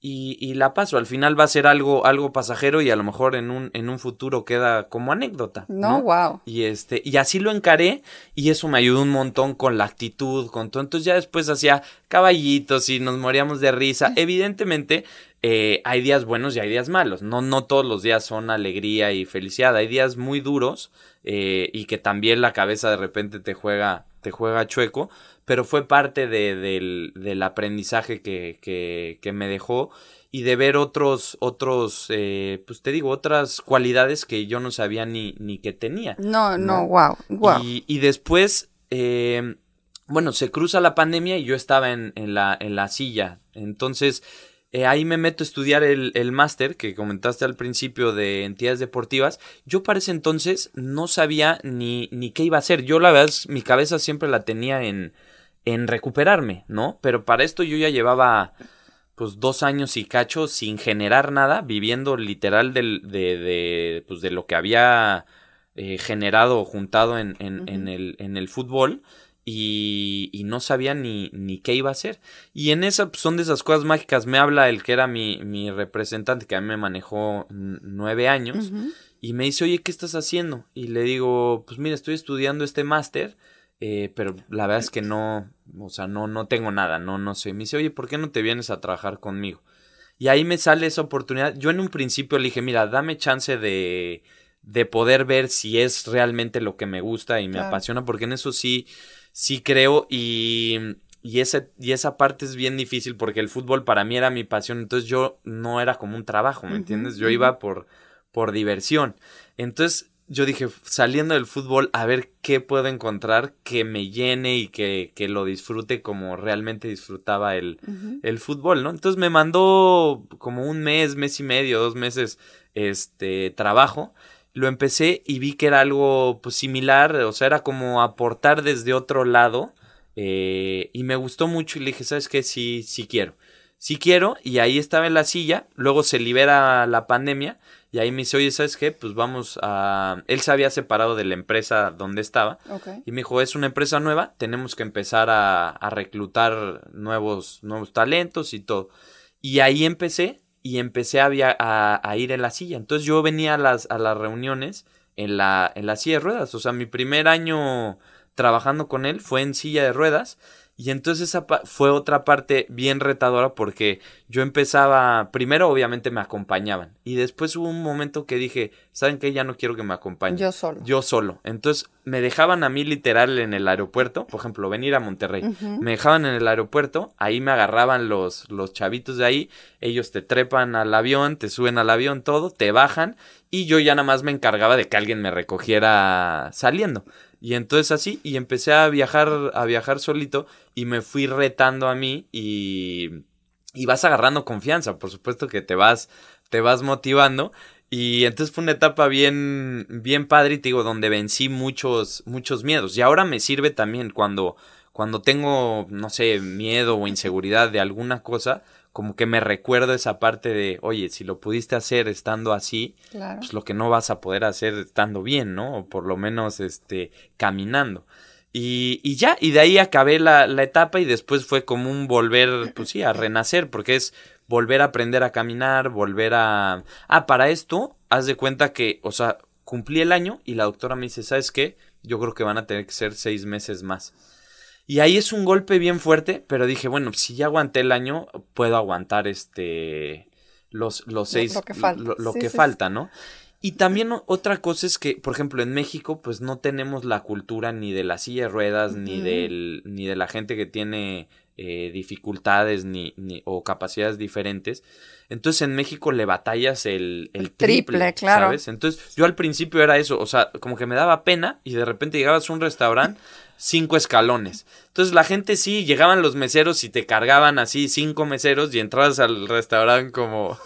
y, la paso. Al final va a ser algo, algo pasajero y a lo mejor en un, en un futuro queda como anécdota. No, wow. Y este, y así lo encaré, y eso me ayudó un montón con la actitud, con todo. Entonces ya después hacía caballitos y nos moríamos de risa. Evidentemente, eh, hay días buenos y hay días malos. No, no todos los días son alegría y felicidad. Hay días muy duros eh, y que también la cabeza de repente te juega, te juega chueco pero fue parte del, aprendizaje que, me dejó y de ver otros, otros, eh, pues te digo, otras cualidades que yo no sabía ni, ni que tenía. No, no, wow, wow. Y, después, eh, bueno, se cruza la pandemia y yo estaba en, la, en la silla, entonces... Eh, ahí me meto a estudiar el, máster que comentaste al principio de entidades deportivas. Yo para ese entonces no sabía ni, ni qué iba a hacer. Yo la verdad, mi cabeza siempre la tenía en, en recuperarme, ¿no? Pero para esto yo ya llevaba pues dos años y cacho sin generar nada, viviendo literal del, de, de, pues, de lo que había eh, generado o juntado en, en, el, en el fútbol. Y, no sabía ni, ni, qué iba a hacer. Y en esa pues, son de esas cosas mágicas. Me habla el que era mi, mi representante, que a mí me manejó nueve años, y me dice, oye, ¿qué estás haciendo? Y le digo, pues mira, estoy estudiando este máster eh, pero la verdad es que no, o sea, no, no tengo nada, no, no sé. Me dice, oye, ¿por qué no te vienes a trabajar conmigo? Y ahí me sale esa oportunidad. Yo en un principio le dije, mira, dame chance de, de poder ver si es realmente lo que me gusta y me apasiona, porque en eso sí, sí creo y, y, ese, y esa parte es bien difícil porque el fútbol para mí era mi pasión, entonces yo no era como un trabajo, ¿me entiendes? Yo iba por, por diversión. Entonces yo dije, saliendo del fútbol, a ver qué puedo encontrar que me llene y que, lo disfrute como realmente disfrutaba el, fútbol, ¿no? Entonces me mandó como un mes, mes y medio, dos meses, este trabajo. Lo empecé y vi que era algo pues, similar, o sea, era como aportar desde otro lado. Eh, y me gustó mucho y le dije, ¿sabes qué? Sí, sí quiero. Sí quiero. Y ahí estaba en la silla. Luego se libera la pandemia y ahí me dice, oye, ¿sabes qué? Pues vamos a... Él se había separado de la empresa donde estaba. Y me dijo, es una empresa nueva, tenemos que empezar a, reclutar nuevos, nuevos talentos y todo. Y ahí empecé y empecé a, ir en la silla. Entonces yo venía a las, a las reuniones en la, en la silla de ruedas. O sea, mi primer año trabajando con él fue en silla de ruedas y entonces esa fue otra parte bien retadora porque yo empezaba, primero obviamente me acompañaban y después hubo un momento que dije, ¿saben qué? Ya no quiero que me acompañen. Yo solo. Yo solo. Entonces me dejaban a mí literal en el aeropuerto, por ejemplo, venir a Monterrey. Me dejaban en el aeropuerto, ahí me agarraban los, los chavitos de ahí, ellos te trepan al avión, te suben al avión, todo, te bajan y yo ya nada más me encargaba de que alguien me recogiera saliendo. Y entonces así, y empecé a viajar, a viajar solito y me fui retando a mí y, y vas agarrando confianza, por supuesto que te vas, te vas motivando. Y entonces fue una etapa bien, bien padre, y te digo, donde vencí muchos, muchos miedos. Y ahora me sirve también cuando, cuando tengo, no sé, miedo o inseguridad de alguna cosa, como que me recuerdo esa parte de, oye, si lo pudiste hacer estando así, pues lo que no vas a poder hacer estando bien, ¿no? O por lo menos, este, caminando. Y, y ya, y de ahí acabé la, la, etapa y después fue como un volver, pues sí, a renacer, porque es volver a aprender a caminar, volver a... Ah, para esto, haz de cuenta que, o sea, cumplí el año y la doctora me dice, ¿sabes qué? Yo creo que van a tener que ser seis meses más. Y ahí es un golpe bien fuerte, pero dije, bueno, si ya aguanté el año, puedo aguantar este los, los seis, lo que falta, ¿no? Y también otra cosa es que, por ejemplo, en México, pues no tenemos la cultura ni de las silla de ruedas, ni, del, ni de la gente que tiene eh, dificultades ni, ni, o capacidades diferentes. Entonces en México le batallas el, triple, claro. ¿sabes? Entonces yo al principio era eso, o sea, como que me daba pena y de repente llegabas a un restaurante cinco escalones. Entonces la gente sí, llegaban los meseros y te cargaban así cinco meseros y entrabas al restaurante como...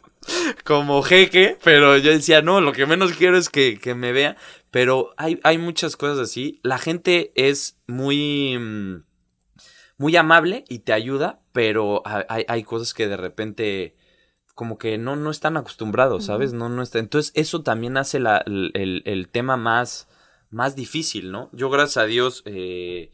como jeque, pero yo decía, no, lo que menos quiero es que, me vea. Pero hay, hay, muchas cosas así. La gente es muy... Mm, muy amable y te ayuda, pero hay, cosas que de repente como que no, no están acostumbrados, ¿sabes? No, no está. Entonces, eso también hace el, el, tema más más difícil, ¿no? Yo, gracias a Dios, eh,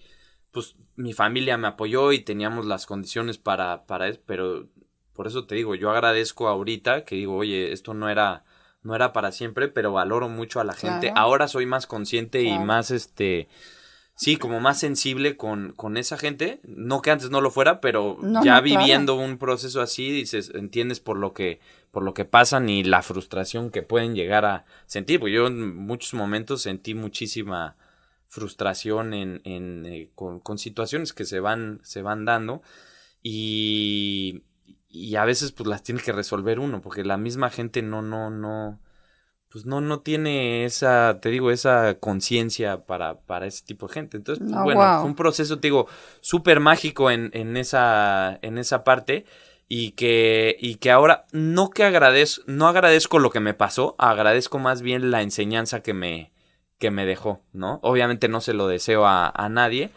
pues mi familia me apoyó y teníamos las condiciones para, para eso, pero por eso te digo, yo agradezco ahorita que digo, oye, esto no era, no era para siempre, pero valoro mucho a la gente. Ahora soy más consciente y más, este, sí, como más sensible con, con, esa gente. No que antes no lo fuera, pero ya viviendo un proceso así, dices, entiendes por lo que por lo que pasan y la frustración que pueden llegar a sentir. Porque yo en muchos momentos sentí muchísima frustración en, en eh, con, con, situaciones que se van, se van dando y, y, a veces pues las tiene que resolver uno porque la misma gente no, no, no, pues no, no tiene esa, te digo, esa conciencia para, para ese tipo de gente. Entonces, pues, bueno, un proceso, te digo, súper mágico en, en, esa, en esa parte y que, y que ahora no que agradezco, no agradezco lo que me pasó, agradezco más bien la enseñanza que me, que me dejó, ¿no? Obviamente no se lo deseo a, nadie,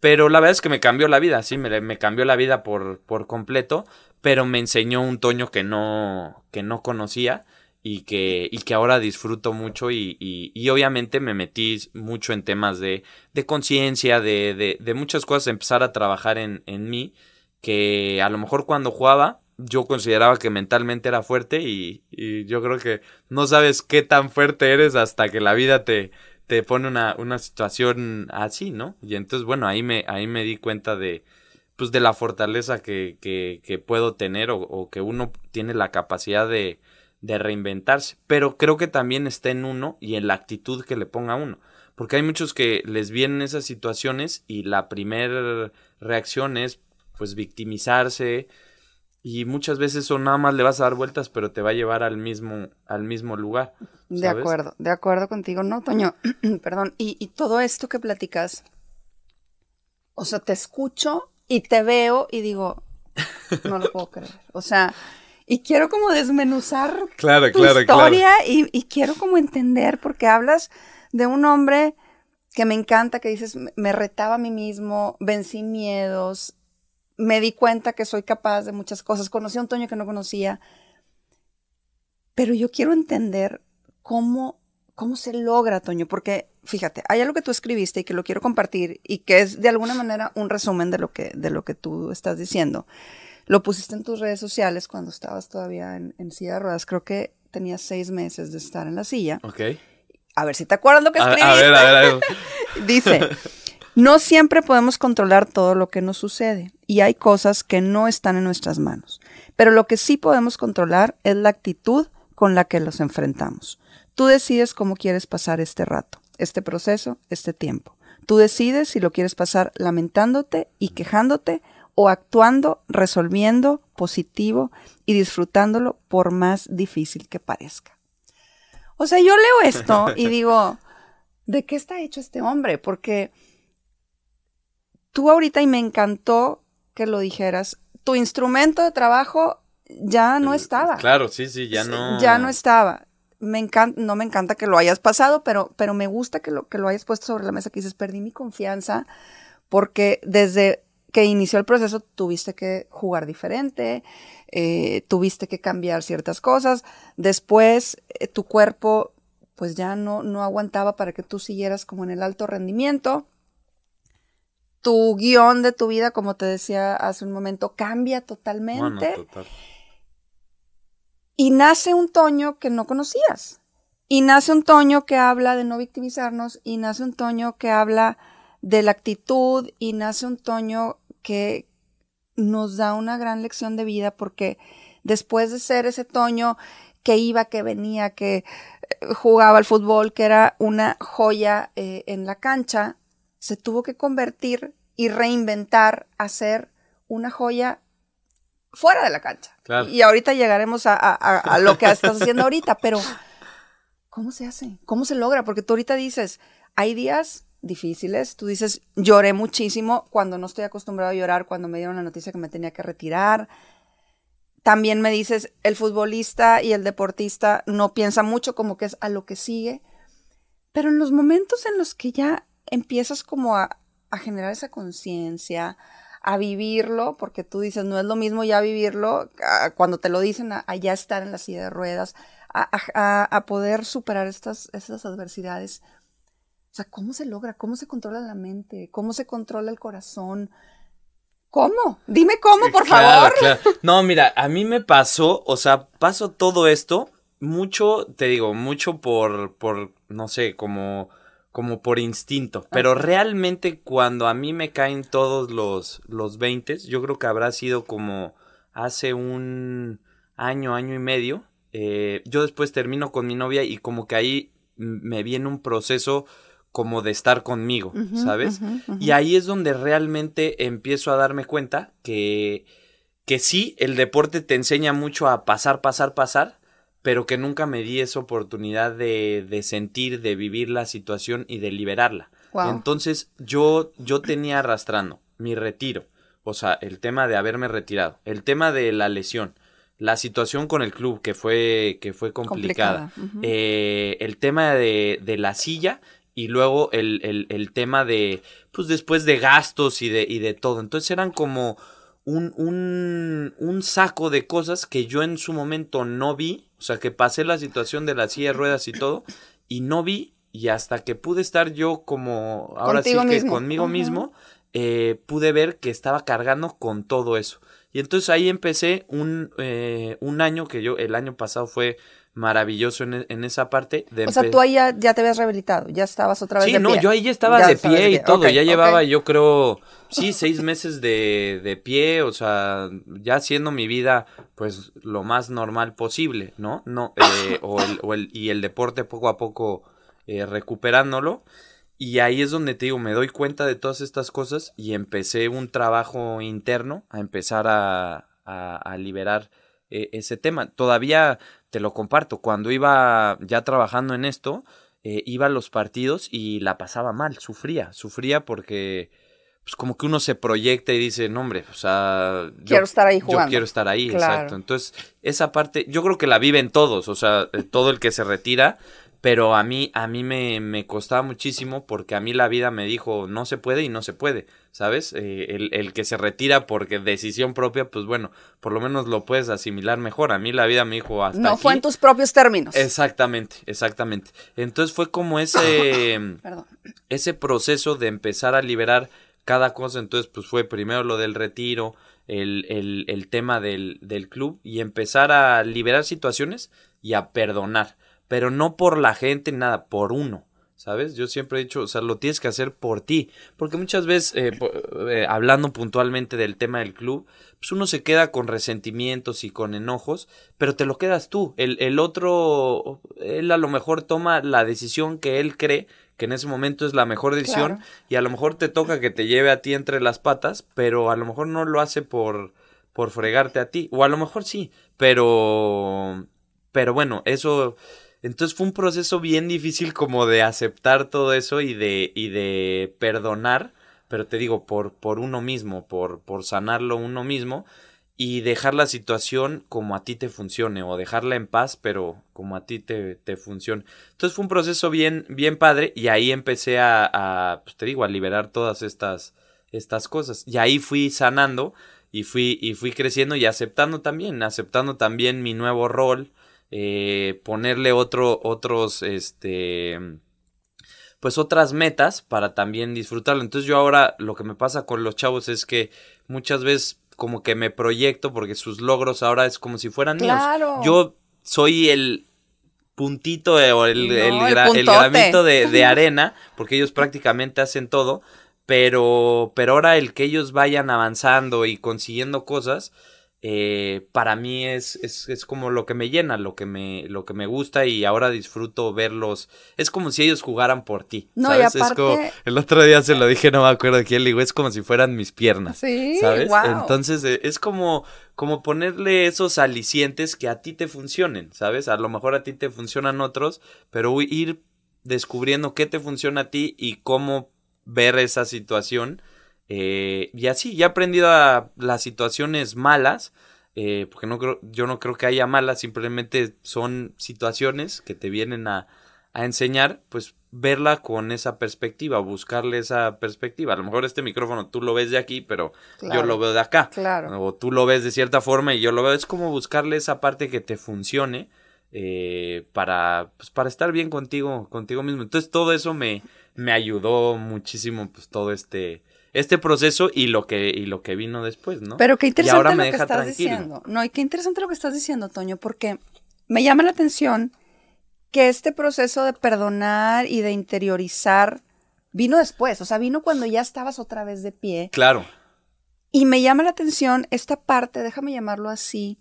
pero la verdad es que me cambió la vida, sí, me, cambió la vida por, por completo, pero me enseñó un Toño que no, que no conocía y que, y que ahora disfruto mucho y, y, obviamente me metí mucho en temas de, de conciencia, de, de, de, muchas cosas, empezar a trabajar en, en mí que a lo mejor cuando jugaba yo consideraba que mentalmente era fuerte y, yo creo que no sabes qué tan fuerte eres hasta que la vida te, te pone una, una, situación así, ¿no? Y entonces, bueno, ahí me, ahí me di cuenta de, pues, de la fortaleza que, que, puedo tener o, que uno tiene la capacidad de, reinventarse. Pero creo que también está en uno y en la actitud que le ponga uno. Porque hay muchos que les vienen esas situaciones y la primera reacción es pues victimizarse y muchas veces eso nada más le vas a dar vueltas, pero te va a llevar al mismo, al mismo lugar. De acuerdo, de acuerdo contigo, no, Toño, perdón, y, todo esto que platicas, o sea, te escucho y te veo y digo, no lo puedo creer, o sea, y quiero como desmenuzar tu historia Y, y quiero como entender, porque hablas de un hombre que me encanta, que dices, me retaba a mí mismo, vencí miedos, me di cuenta que soy capaz de muchas cosas. Conocí a un Toño que no conocía. Pero yo quiero entender cómo, cómo se logra, Toño, porque fíjate, hay algo que tú escribiste y que lo quiero compartir y que es de alguna manera un resumen de lo que, de lo que tú estás diciendo. Lo pusiste en tus redes sociales cuando estabas todavía en, silla de ruedas. Creo que tenías seis meses de estar en la silla. Ok. A ver si te acuerdas lo que escribiste. a ver, Dice, no siempre podemos controlar todo lo que nos sucede y hay cosas que no están en nuestras manos. Pero lo que sí podemos controlar es la actitud con la que los enfrentamos. Tú decides cómo quieres pasar este rato, este proceso, este tiempo. Tú decides si lo quieres pasar lamentándote y quejándote o actuando, resolviendo, positivo y disfrutándolo por más difícil que parezca. O sea, yo leo esto y digo, ¿de qué está hecho este hombre? Porque tú ahorita y me encantó que lo dijeras. Tu instrumento de trabajo ya no estaba. Claro, sí, sí, ya no. Ya no estaba. Me encanta, no me encanta que lo hayas pasado, pero, pero me gusta que lo, que lo hayas puesto sobre la mesa, que dices, perdí mi confianza, porque desde que inició el proceso tuviste que jugar diferente, eh, tuviste que cambiar ciertas cosas, después eh, tu cuerpo pues ya no, no aguantaba para que tú siguieras como en el alto rendimiento, tu guión de tu vida, como te decía hace un momento, cambia totalmente. Y nace un Toño que no conocías. Y nace un Toño que habla de no victimizarnos, y nace un Toño que habla de la actitud, y nace un Toño que nos da una gran lección de vida porque después de ser ese Toño que iba, que venía, que eh, jugaba al fútbol, que era una joya eh, en la cancha, se tuvo que convertir y reinventar, a ser una joya fuera de la cancha. Y ahorita llegaremos a, lo que estás haciendo ahorita, pero ¿cómo se hace? ¿Cómo se logra? Porque tú ahorita dices, hay días difíciles, tú dices, lloré muchísimo cuando no estoy acostumbrado a llorar, cuando me dieron la noticia que me tenía que retirar. También me dices, el futbolista y el deportista no piensa mucho como que es a lo que sigue, pero en los momentos en los que ya empiezas como a, a generar esa conciencia, a vivirlo, porque tú dices, no es lo mismo ya vivirlo ah, cuando te lo dicen, a, ya estar en la silla de ruedas, a, poder superar estas, adversidades. O sea, ¿cómo se logra? ¿Cómo se controla la mente? ¿Cómo se controla el corazón? ¿Cómo? Dime cómo, por favor. No, mira, a mí me pasó, o sea, pasó todo esto, mucho, te digo, mucho por, por, no sé, como como por instinto. Pero realmente cuando a mí me caen todos los, los 20, yo creo que habrá sido como hace un año, año y medio. Eh, yo después termino con mi novia y como que ahí me viene un proceso como de estar conmigo, ¿sabes? Y ahí es donde realmente empiezo a darme cuenta que, que sí, el deporte te enseña mucho a pasar, pasar, pasar, pero que nunca me di esa oportunidad de, de sentir, de vivir la situación y de liberarla. Entonces yo, yo tenía arrastrando mi retiro, o sea, el tema de haberme retirado, el tema de la lesión, la situación con el club que fue, que fue complicada, eh, el tema de, la silla y luego el, el, el, tema de, pues después de gastos y de, y de todo. Entonces eran como un, un, un, saco de cosas que yo en su momento no vi, o sea, que pasé la situación de las silla de ruedas y todo, y no vi, y hasta que pude estar yo como, ahora sí que conmigo mismo, eh, pude ver que estaba cargando con todo eso. Y entonces ahí empecé un, eh, un año que yo, el año pasado fue maravilloso e, en, esa parte. De o sea, tú ahí ya, te habías rehabilitado, ya estabas otra vez sí, de no, pie. Sí, no, yo ahí ya estaba de pie y todo, ya llevaba yo creo, sí, seis meses de, pie, o sea, ya haciendo mi vida pues lo más normal posible, ¿no? no eh, o el, y el deporte poco a poco eh, recuperándolo. Y ahí es donde te digo, me doy cuenta de todas estas cosas y empecé un trabajo interno a empezar a, a, liberar eh, ese tema. Todavía te lo comparto, cuando iba ya trabajando en esto, eh, iba a los partidos y la pasaba mal, sufría, sufría porque pues como que uno se proyecta y dice, no hombre, o sea... Quiero estar ahí jugando. Yo quiero estar ahí, exacto. Entonces, esa parte, yo creo que la viven todos, o sea, eh, todo el que se retira pero a mí, a mí me, me, costaba muchísimo porque a mí la vida me dijo no se puede y no se puede, ¿sabes? Eh, el, que se retira porque decisión propia, pues bueno, por lo menos lo puedes asimilar mejor. A mí la vida me dijo hasta. No fue en tus propios términos. Exactamente, exactamente. Entonces fue como ese, ese proceso de empezar a liberar cada cosa. Entonces, pues fue primero lo del retiro, el, el, el tema del, del club y empezar a liberar situaciones y a perdonar pero no por la gente, nada, por uno. ¿Sabes? Yo siempre he dicho, o sea, lo tienes que hacer por ti. Porque muchas veces, eh, eh, hablando puntualmente del tema del club, pues uno se queda con resentimientos y con enojos, pero te lo quedas tú. El, otro, él a lo mejor toma la decisión que él cree que en ese momento es la mejor decisión y a lo mejor te toca que te lleve a ti entre las patas, pero a lo mejor no lo hace por, por fregarte a ti. O a lo mejor sí, pero... Pero bueno, eso entonces fue un proceso bien difícil como de aceptar todo eso y de, y de perdonar, pero te digo, por, por uno mismo, por, por sanarlo uno mismo y dejar la situación como a ti te funcione o dejarla en paz, pero como a ti te, funcione. Entonces fue un proceso bien, bien padre y ahí empecé a, pues, te digo, a liberar todas estas, estas cosas. Y ahí fui sanando y fui, y fui creciendo y aceptando también, aceptando también mi nuevo rol eh, ponerle otro, otros, este, pues otras metas para también disfrutarlo. Entonces yo ahora lo que me pasa con los chavos es que muchas veces como que me proyecto porque sus logros ahora es como si fueran Yo soy el puntito eh, o el, el, de, de arena porque ellos prácticamente hacen todo pero, pero ahora el que ellos vayan avanzando y consiguiendo cosas, eh, para mí es, es, es, como lo que me llena, lo que me, lo que me gusta y ahora disfruto verlos. Es como si ellos jugaran por ti. No, es como, el otro día se lo dije, no me acuerdo de quién, le digo, es como si fueran mis piernas. Sí, Entonces eh, es como, como ponerle esos alicientes que a ti te funcionen, ¿sabes? A lo mejor a ti te funcionan otros, pero ir descubriendo qué te funciona a ti y cómo ver esa situación eh, y así, ya he aprendido a las situaciones malas, eh, porque no creo, yo no creo que haya malas, simplemente son situaciones que te vienen a, enseñar, pues verla con esa perspectiva, buscarle esa perspectiva. A lo mejor este micrófono tú lo ves de aquí, pero yo lo veo de acá. Claro. O tú lo ves de cierta forma y yo lo veo. Es como buscarle esa parte que te funcione eh, para, pues, para estar bien contigo, contigo mismo. Entonces todo eso me, me ayudó muchísimo, pues todo este este proceso y lo que, y lo que vino después, ¿no? Pero qué interesante ahora lo me que estás diciendo. No, y qué interesante lo que estás diciendo, Toño, porque me llama la atención que este proceso de perdonar y de interiorizar vino después, o sea, vino cuando ya estabas otra vez de pie. Claro. Y me llama la atención esta parte, déjame llamarlo así,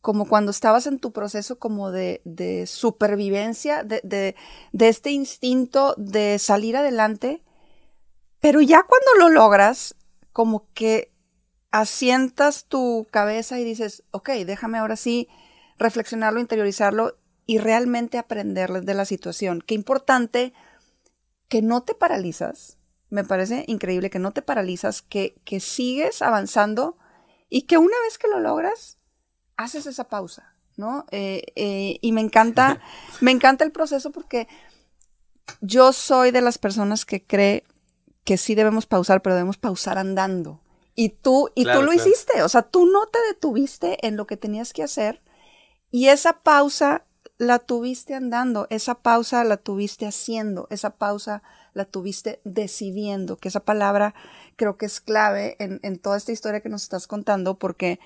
como cuando estabas en tu proceso como de, de supervivencia, de, de, de, este instinto de salir adelante, pero ya cuando lo logras, como que asientas tu cabeza y dices, ok, déjame ahora sí reflexionarlo, interiorizarlo y realmente aprender de la situación. Qué importante que no te paralizas. Me parece increíble que no te paralizas, que, que sigues avanzando y que una vez que lo logras, haces esa pausa, ¿no? Eh, eh, y me encanta, me encanta el proceso porque yo soy de las personas que cree que sí debemos pausar, pero debemos pausar andando. Y tú, y tú lo hiciste, o sea, tú no te detuviste en lo que tenías que hacer y esa pausa la tuviste andando, esa pausa la tuviste haciendo, esa pausa la tuviste decidiendo, que esa palabra creo que es clave en, en toda esta historia que nos estás contando porque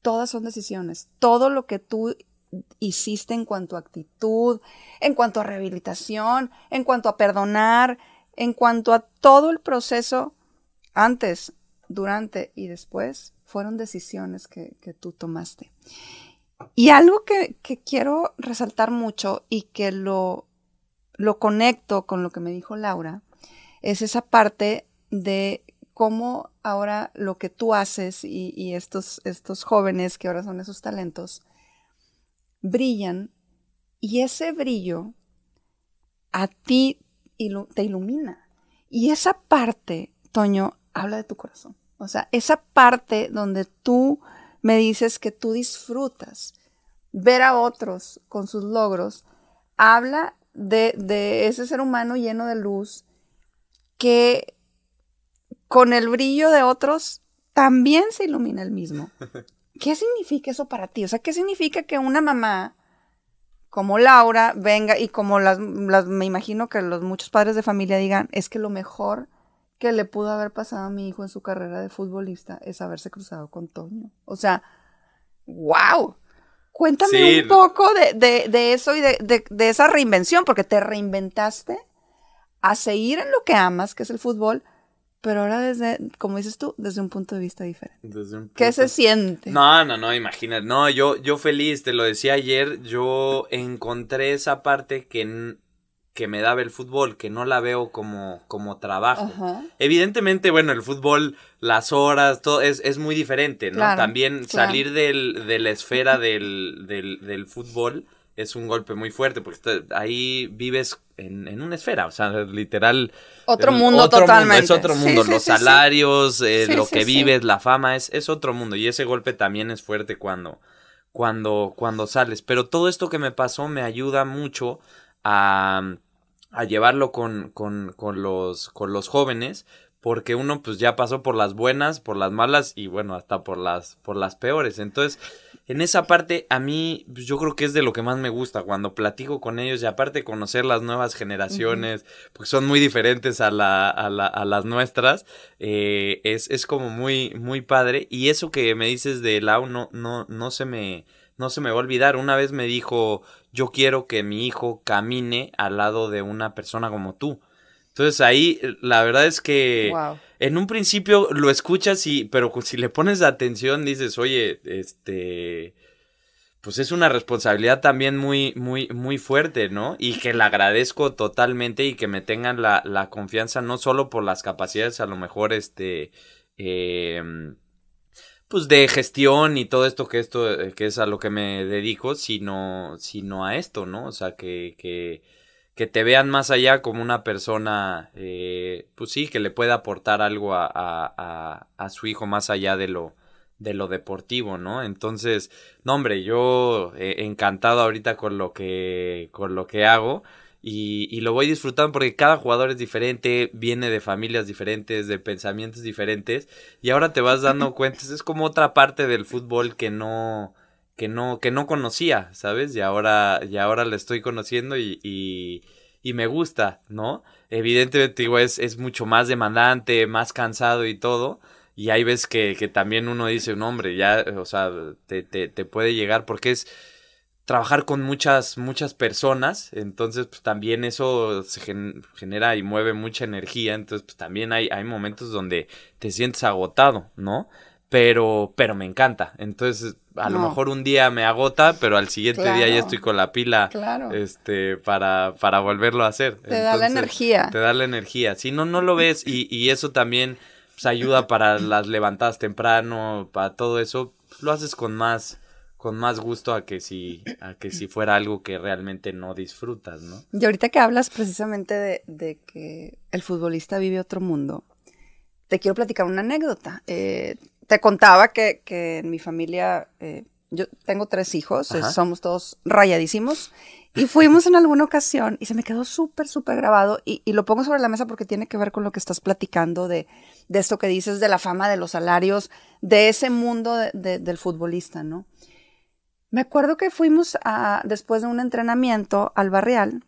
todas son decisiones, todo lo que tú hiciste en cuanto a actitud, en cuanto a rehabilitación, en cuanto a perdonar, en cuanto a todo el proceso antes, durante y después, fueron decisiones que, tú tomaste. Y algo que, quiero resaltar mucho y que lo, conecto con lo que me dijo Laura, es esa parte de cómo ahora lo que tú haces y, estos, estos jóvenes que ahora son esos talentos, brillan y ese brillo a ti te ilumina. Y esa parte, Toño, habla de tu corazón. O sea, esa parte donde tú me dices que tú disfrutas ver a otros con sus logros, habla de, de ese ser humano lleno de luz que con el brillo de otros también se ilumina el mismo. ¿Qué significa eso para ti? O sea, ¿qué significa que una mamá como Laura venga y como las, las, me imagino que los muchos padres de familia digan, es que lo mejor que le pudo haber pasado a mi hijo en su carrera de futbolista es haberse cruzado con Toño. O sea, wow. Cuéntame un poco de, eso y de, de, esa reinvención, porque te reinventaste a seguir en lo que amas, que es el fútbol, pero ahora desde, como dices tú, desde un punto de vista diferente. ¿Qué se siente? No, no, no, imagínate. No, yo, yo feliz, te lo decía ayer, yo encontré esa parte que, que me daba el fútbol, que no la veo como, como trabajo. Evidentemente, bueno, el fútbol, las horas, todo es, es muy diferente, ¿no? También salir del, de la esfera del, del, del fútbol es un golpe muy fuerte, porque ahí vives en, una esfera, o sea, literal. Otro eh, mundo totalmente. es otro mundo, los salarios, lo que vives, la fama, es, es otro mundo. Y ese golpe también es fuerte cuando, cuando, cuando sales. Pero todo esto que me pasó me ayuda mucho a, a llevarlo con, con, con, los, con los jóvenes, porque uno pues ya pasó por las buenas, por las malas y bueno, hasta por las, por las peores. Entonces en esa parte a mí pues, yo creo que es de lo que más me gusta cuando platico con ellos y aparte conocer las nuevas generaciones, porque son muy diferentes a, la, a, la, a las nuestras, eh, es, como muy, muy padre. Y eso que me dices de Lau no, no, se me, no se me va a olvidar. Una vez me dijo, yo quiero que mi hijo camine al lado de una persona como tú. Entonces ahí la verdad es que en un principio lo escuchas y, pero si le pones atención dices, oye, este, pues es una responsabilidad también muy, muy, muy fuerte, ¿no? Y que la agradezco totalmente y que me tengan la, confianza no solo por las capacidades, a lo mejor, este, em, pues de gestión y todo esto que esto eh, que es a lo que me dedico, sino, sino a esto, ¿no? O sea, que que te vean más allá como una persona, eh, pues sí, que le pueda aportar algo a, a, su hijo más allá de lo, de lo deportivo, ¿no? Entonces, no, hombre, yo eh, encantado ahorita con lo que, con lo que hago. Y, y, lo voy disfrutando porque cada jugador es diferente, viene de familias diferentes, de pensamientos diferentes, y ahora te vas dando cuenta, es como otra parte del fútbol que no, que no, que no conocía, ¿sabes? Y ahora, y ahora la estoy conociendo y, y, me gusta, ¿no? Evidentemente, digo, es, mucho más demandante, más cansado y todo. Y hay veces que, que también uno dice, un hombre, ya, o sea, te, te, puede llegar porque es trabajar con muchas, muchas personas. Entonces, pues, también eso se genera y mueve mucha energía. Entonces, pues, también hay, hay momentos donde te sientes agotado, ¿no? pero, pero me encanta. Entonces, a lo mejor un día me agota, pero al siguiente día ya estoy con la pila este, para, para volverlo a hacer. Te da la energía. Te da la energía. Si no, no lo ves y, y eso también pues, ayuda para las levantadas temprano, para todo eso, pues, lo haces con más con más gusto a que si a que si fuera algo que realmente no disfrutas, ¿no? Y ahorita que hablas precisamente de, de que el futbolista vive otro mundo, te quiero platicar una anécdota. Eh, te contaba que, en mi familia, eh, yo tengo tres hijos, somos todos rayadísimos. Y fuimos en alguna ocasión y se me quedó súper, súper grabado y, lo pongo sobre la mesa porque tiene que ver con lo que estás platicando de, esto que dices, de la fama, de los salarios, de ese mundo del futbolista, ¿no? Me acuerdo que fuimos después de un entrenamiento al barrial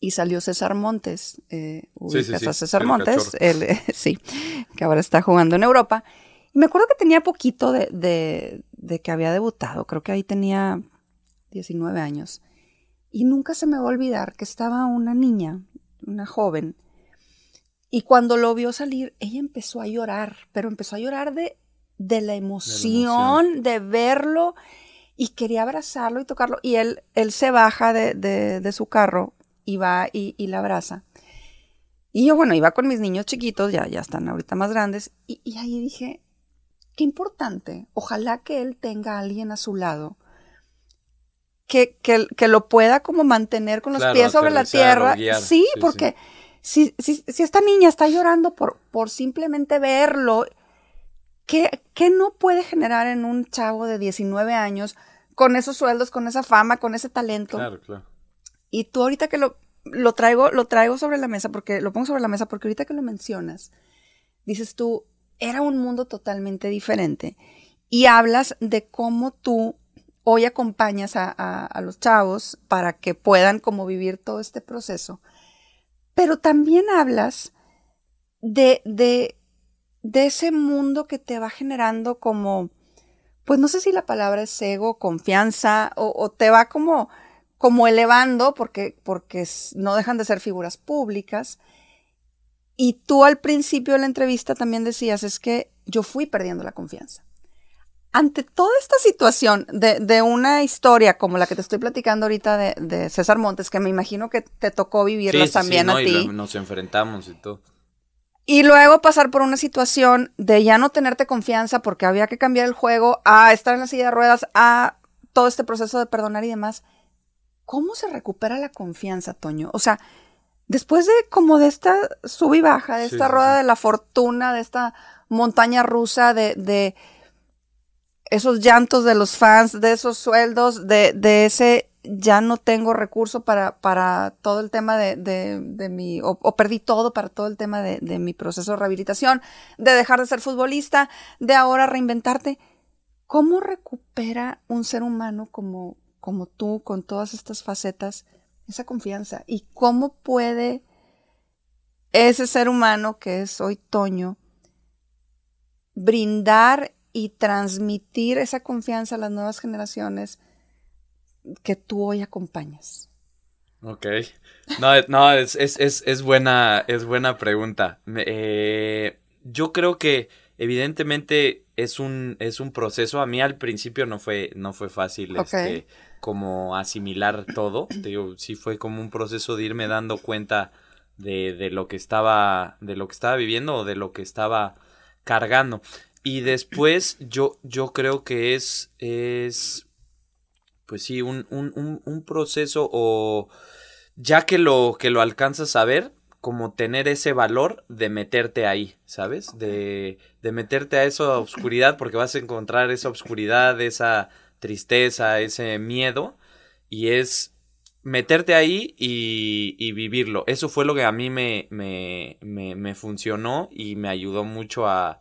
y salió César Montes, eh, César Montes, sí, que ahora está jugando en Europa. Y me acuerdo que tenía poquito de, que había debutado, creo que ahí tenía 19 años. Y nunca se me va a olvidar que estaba una niña, una joven, y cuando lo vio salir, ella empezó a llorar, pero empezó a llorar de, la, emoción, de, verlo y quería abrazarlo y tocarlo. Y él, él se baja de, su carro y va y, la abraza. Y yo, bueno, iba con mis niños chiquitos, ya, ya están ahorita más grandes, y, y ahí dije, Qué importante. Ojalá que él tenga a alguien a su lado que, que, lo pueda como mantener con los pies sobre la tierra. sí, porque Si, si, esta niña está llorando por, por simplemente verlo, ¿qué, no puede generar en un chavo de 19 años con esos sueldos, con esa fama, con ese talento? Claro, claro. Y tú ahorita que lo, lo traigo, lo traigo sobre la mesa, porque lo pongo sobre la mesa, porque ahorita que lo mencionas, dices tú, era un mundo totalmente diferente. Y hablas de cómo tú hoy acompañas a, los chavos para que puedan como vivir todo este proceso. Pero también hablas de, de, ese mundo que te va generando como, pues no sé si la palabra es ego, confianza, o, o te va como, como elevando, porque, porque no dejan de ser figuras públicas, y tú al principio de la entrevista también decías, es que yo fui perdiendo la confianza. Ante toda esta situación de, una historia como la que te estoy platicando ahorita de, César Montes, que me imagino que te tocó vivirla también a ti. nos enfrentamos y todo. Y luego pasar por una situación de ya no tenerte confianza porque había que cambiar el juego, a estar en la silla de ruedas, a todo este proceso de perdonar y demás. ¿Cómo se recupera la confianza, Toño? O sea, después de como de esta sub y baja, de esta rueda de la fortuna, de esta montaña rusa, de, de, esos llantos de los fans, de esos sueldos, de, de ese ya no tengo recurso para, para todo el tema de, de, de mi, o, o, perdí todo para todo el tema de, de mi proceso de rehabilitación, de dejar de ser futbolista, de ahora reinventarte. ¿Cómo recupera un ser humano como, como tú, con todas estas facetas, esa confianza. ¿Y cómo puede ese ser humano que es hoy Toño brindar y transmitir esa confianza a las nuevas generaciones que tú hoy acompañas? Ok. No, no es, buena, es buena pregunta. Eh, yo creo que evidentemente es un, es un proceso. A mí al principio no fue, no fue fácil. Okay. Este, como asimilar todo. sí fue como un proceso de irme dando cuenta de, de lo que estaba, de lo que estaba viviendo o de lo que estaba cargando. Y después yo, yo creo que es, es, pues sí, un, un, un, un proceso o ya que lo, que lo alcanzas a ver, como tener ese valor de meterte ahí, ¿sabes? De, de meterte a esa oscuridad porque vas a encontrar esa oscuridad, esa tristeza, ese miedo, y es meterte ahí y, vivirlo. Eso fue lo que a mí me, me, me, funcionó y me ayudó mucho a,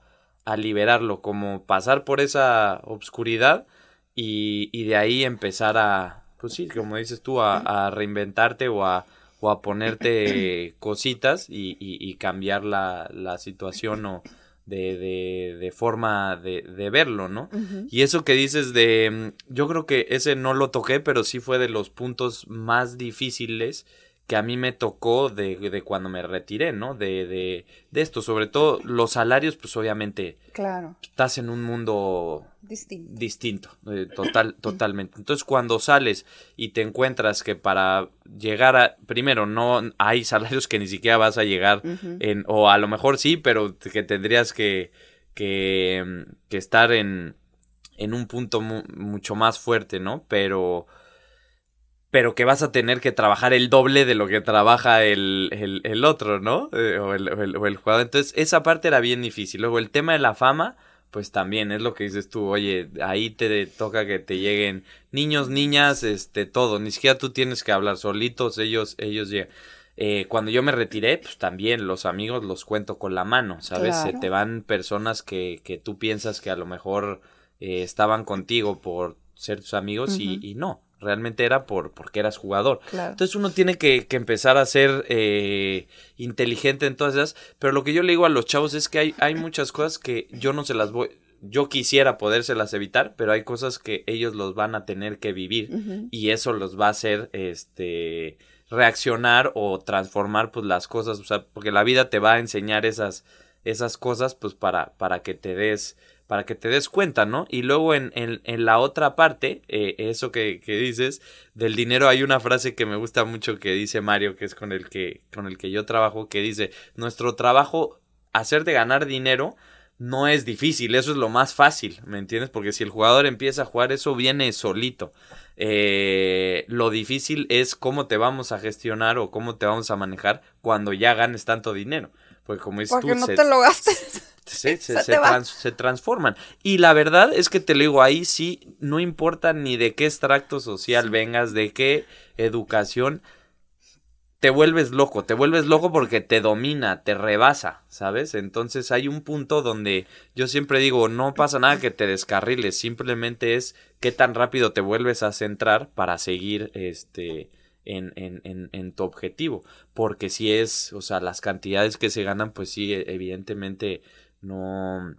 liberarlo, como pasar por esa obscuridad y, de ahí empezar a, pues sí, como dices tú, a, reinventarte o a, ponerte cositas y, cambiar la, la situación o de, de, de forma de, de, verlo, ¿no? Y eso que dices de, mm, yo creo que ese no lo toqué, pero sí fue de los puntos más difíciles que a mí me tocó de, cuando me retiré, ¿no? De, de, de, esto, sobre todo los salarios, pues obviamente. Claro. Estás en un mundo. Distinto. Distinto, eh, total, totalmente. Entonces, cuando sales y te encuentras que para llegar a. Primero, no hay salarios que ni siquiera vas a llegar, en, o a lo mejor sí, pero que tendrías que, que, estar en, en un punto mucho más fuerte, ¿no? Pero pero que vas a tener que trabajar el doble de lo que trabaja el, otro, ¿no? Eh, o, el, el, jugador. Entonces, esa parte era bien difícil. Luego, el tema de la fama, pues también es lo que dices tú, oye, ahí te toca que te lleguen niños, niñas, este, todo. Ni siquiera tú tienes que hablar solitos, ellos, ellos llegan. Eh, cuando yo me retiré, pues también los amigos los cuento con la mano, ¿sabes? Se te van personas que, que, tú piensas que a lo mejor eh, estaban contigo por ser tus amigos y, y no realmente era por porque eras jugador. Entonces uno tiene que, empezar a ser eh, inteligente en todas esas, pero lo que yo le digo a los chavos es que hay, hay muchas cosas que yo no se las voy, yo quisiera podérselas evitar, pero hay cosas que ellos los van a tener que vivir y eso los va a hacer, este, reaccionar o transformar pues las cosas, o sea, porque la vida te va a enseñar esas, esas cosas pues para, para que te des para que te des cuenta, ¿no? Y luego en, en, la otra parte, eh, eso que, dices, del dinero hay una frase que me gusta mucho que dice Mario, que es con el que, con el que yo trabajo, que dice, nuestro trabajo, hacerte ganar dinero, no es difícil, eso es lo más fácil, ¿me entiendes? Porque si el jugador empieza a jugar, eso viene solito. Eh, lo difícil es cómo te vamos a gestionar o cómo te vamos a manejar cuando ya ganes tanto dinero. Pues como Porque no te lo gastes. Se, se, transforman. Y la verdad es que te lo digo, ahí sí, no importa ni de qué extracto social vengas, de qué educación, te vuelves loco, te vuelves loco porque te domina, te rebasa, ¿sabes? Entonces hay un punto donde yo siempre digo, no pasa nada que te descarriles, simplemente es qué tan rápido te vuelves a centrar para seguir este en, en, tu objetivo. Porque si es, o sea, las cantidades que se ganan, pues sí, e, evidentemente no,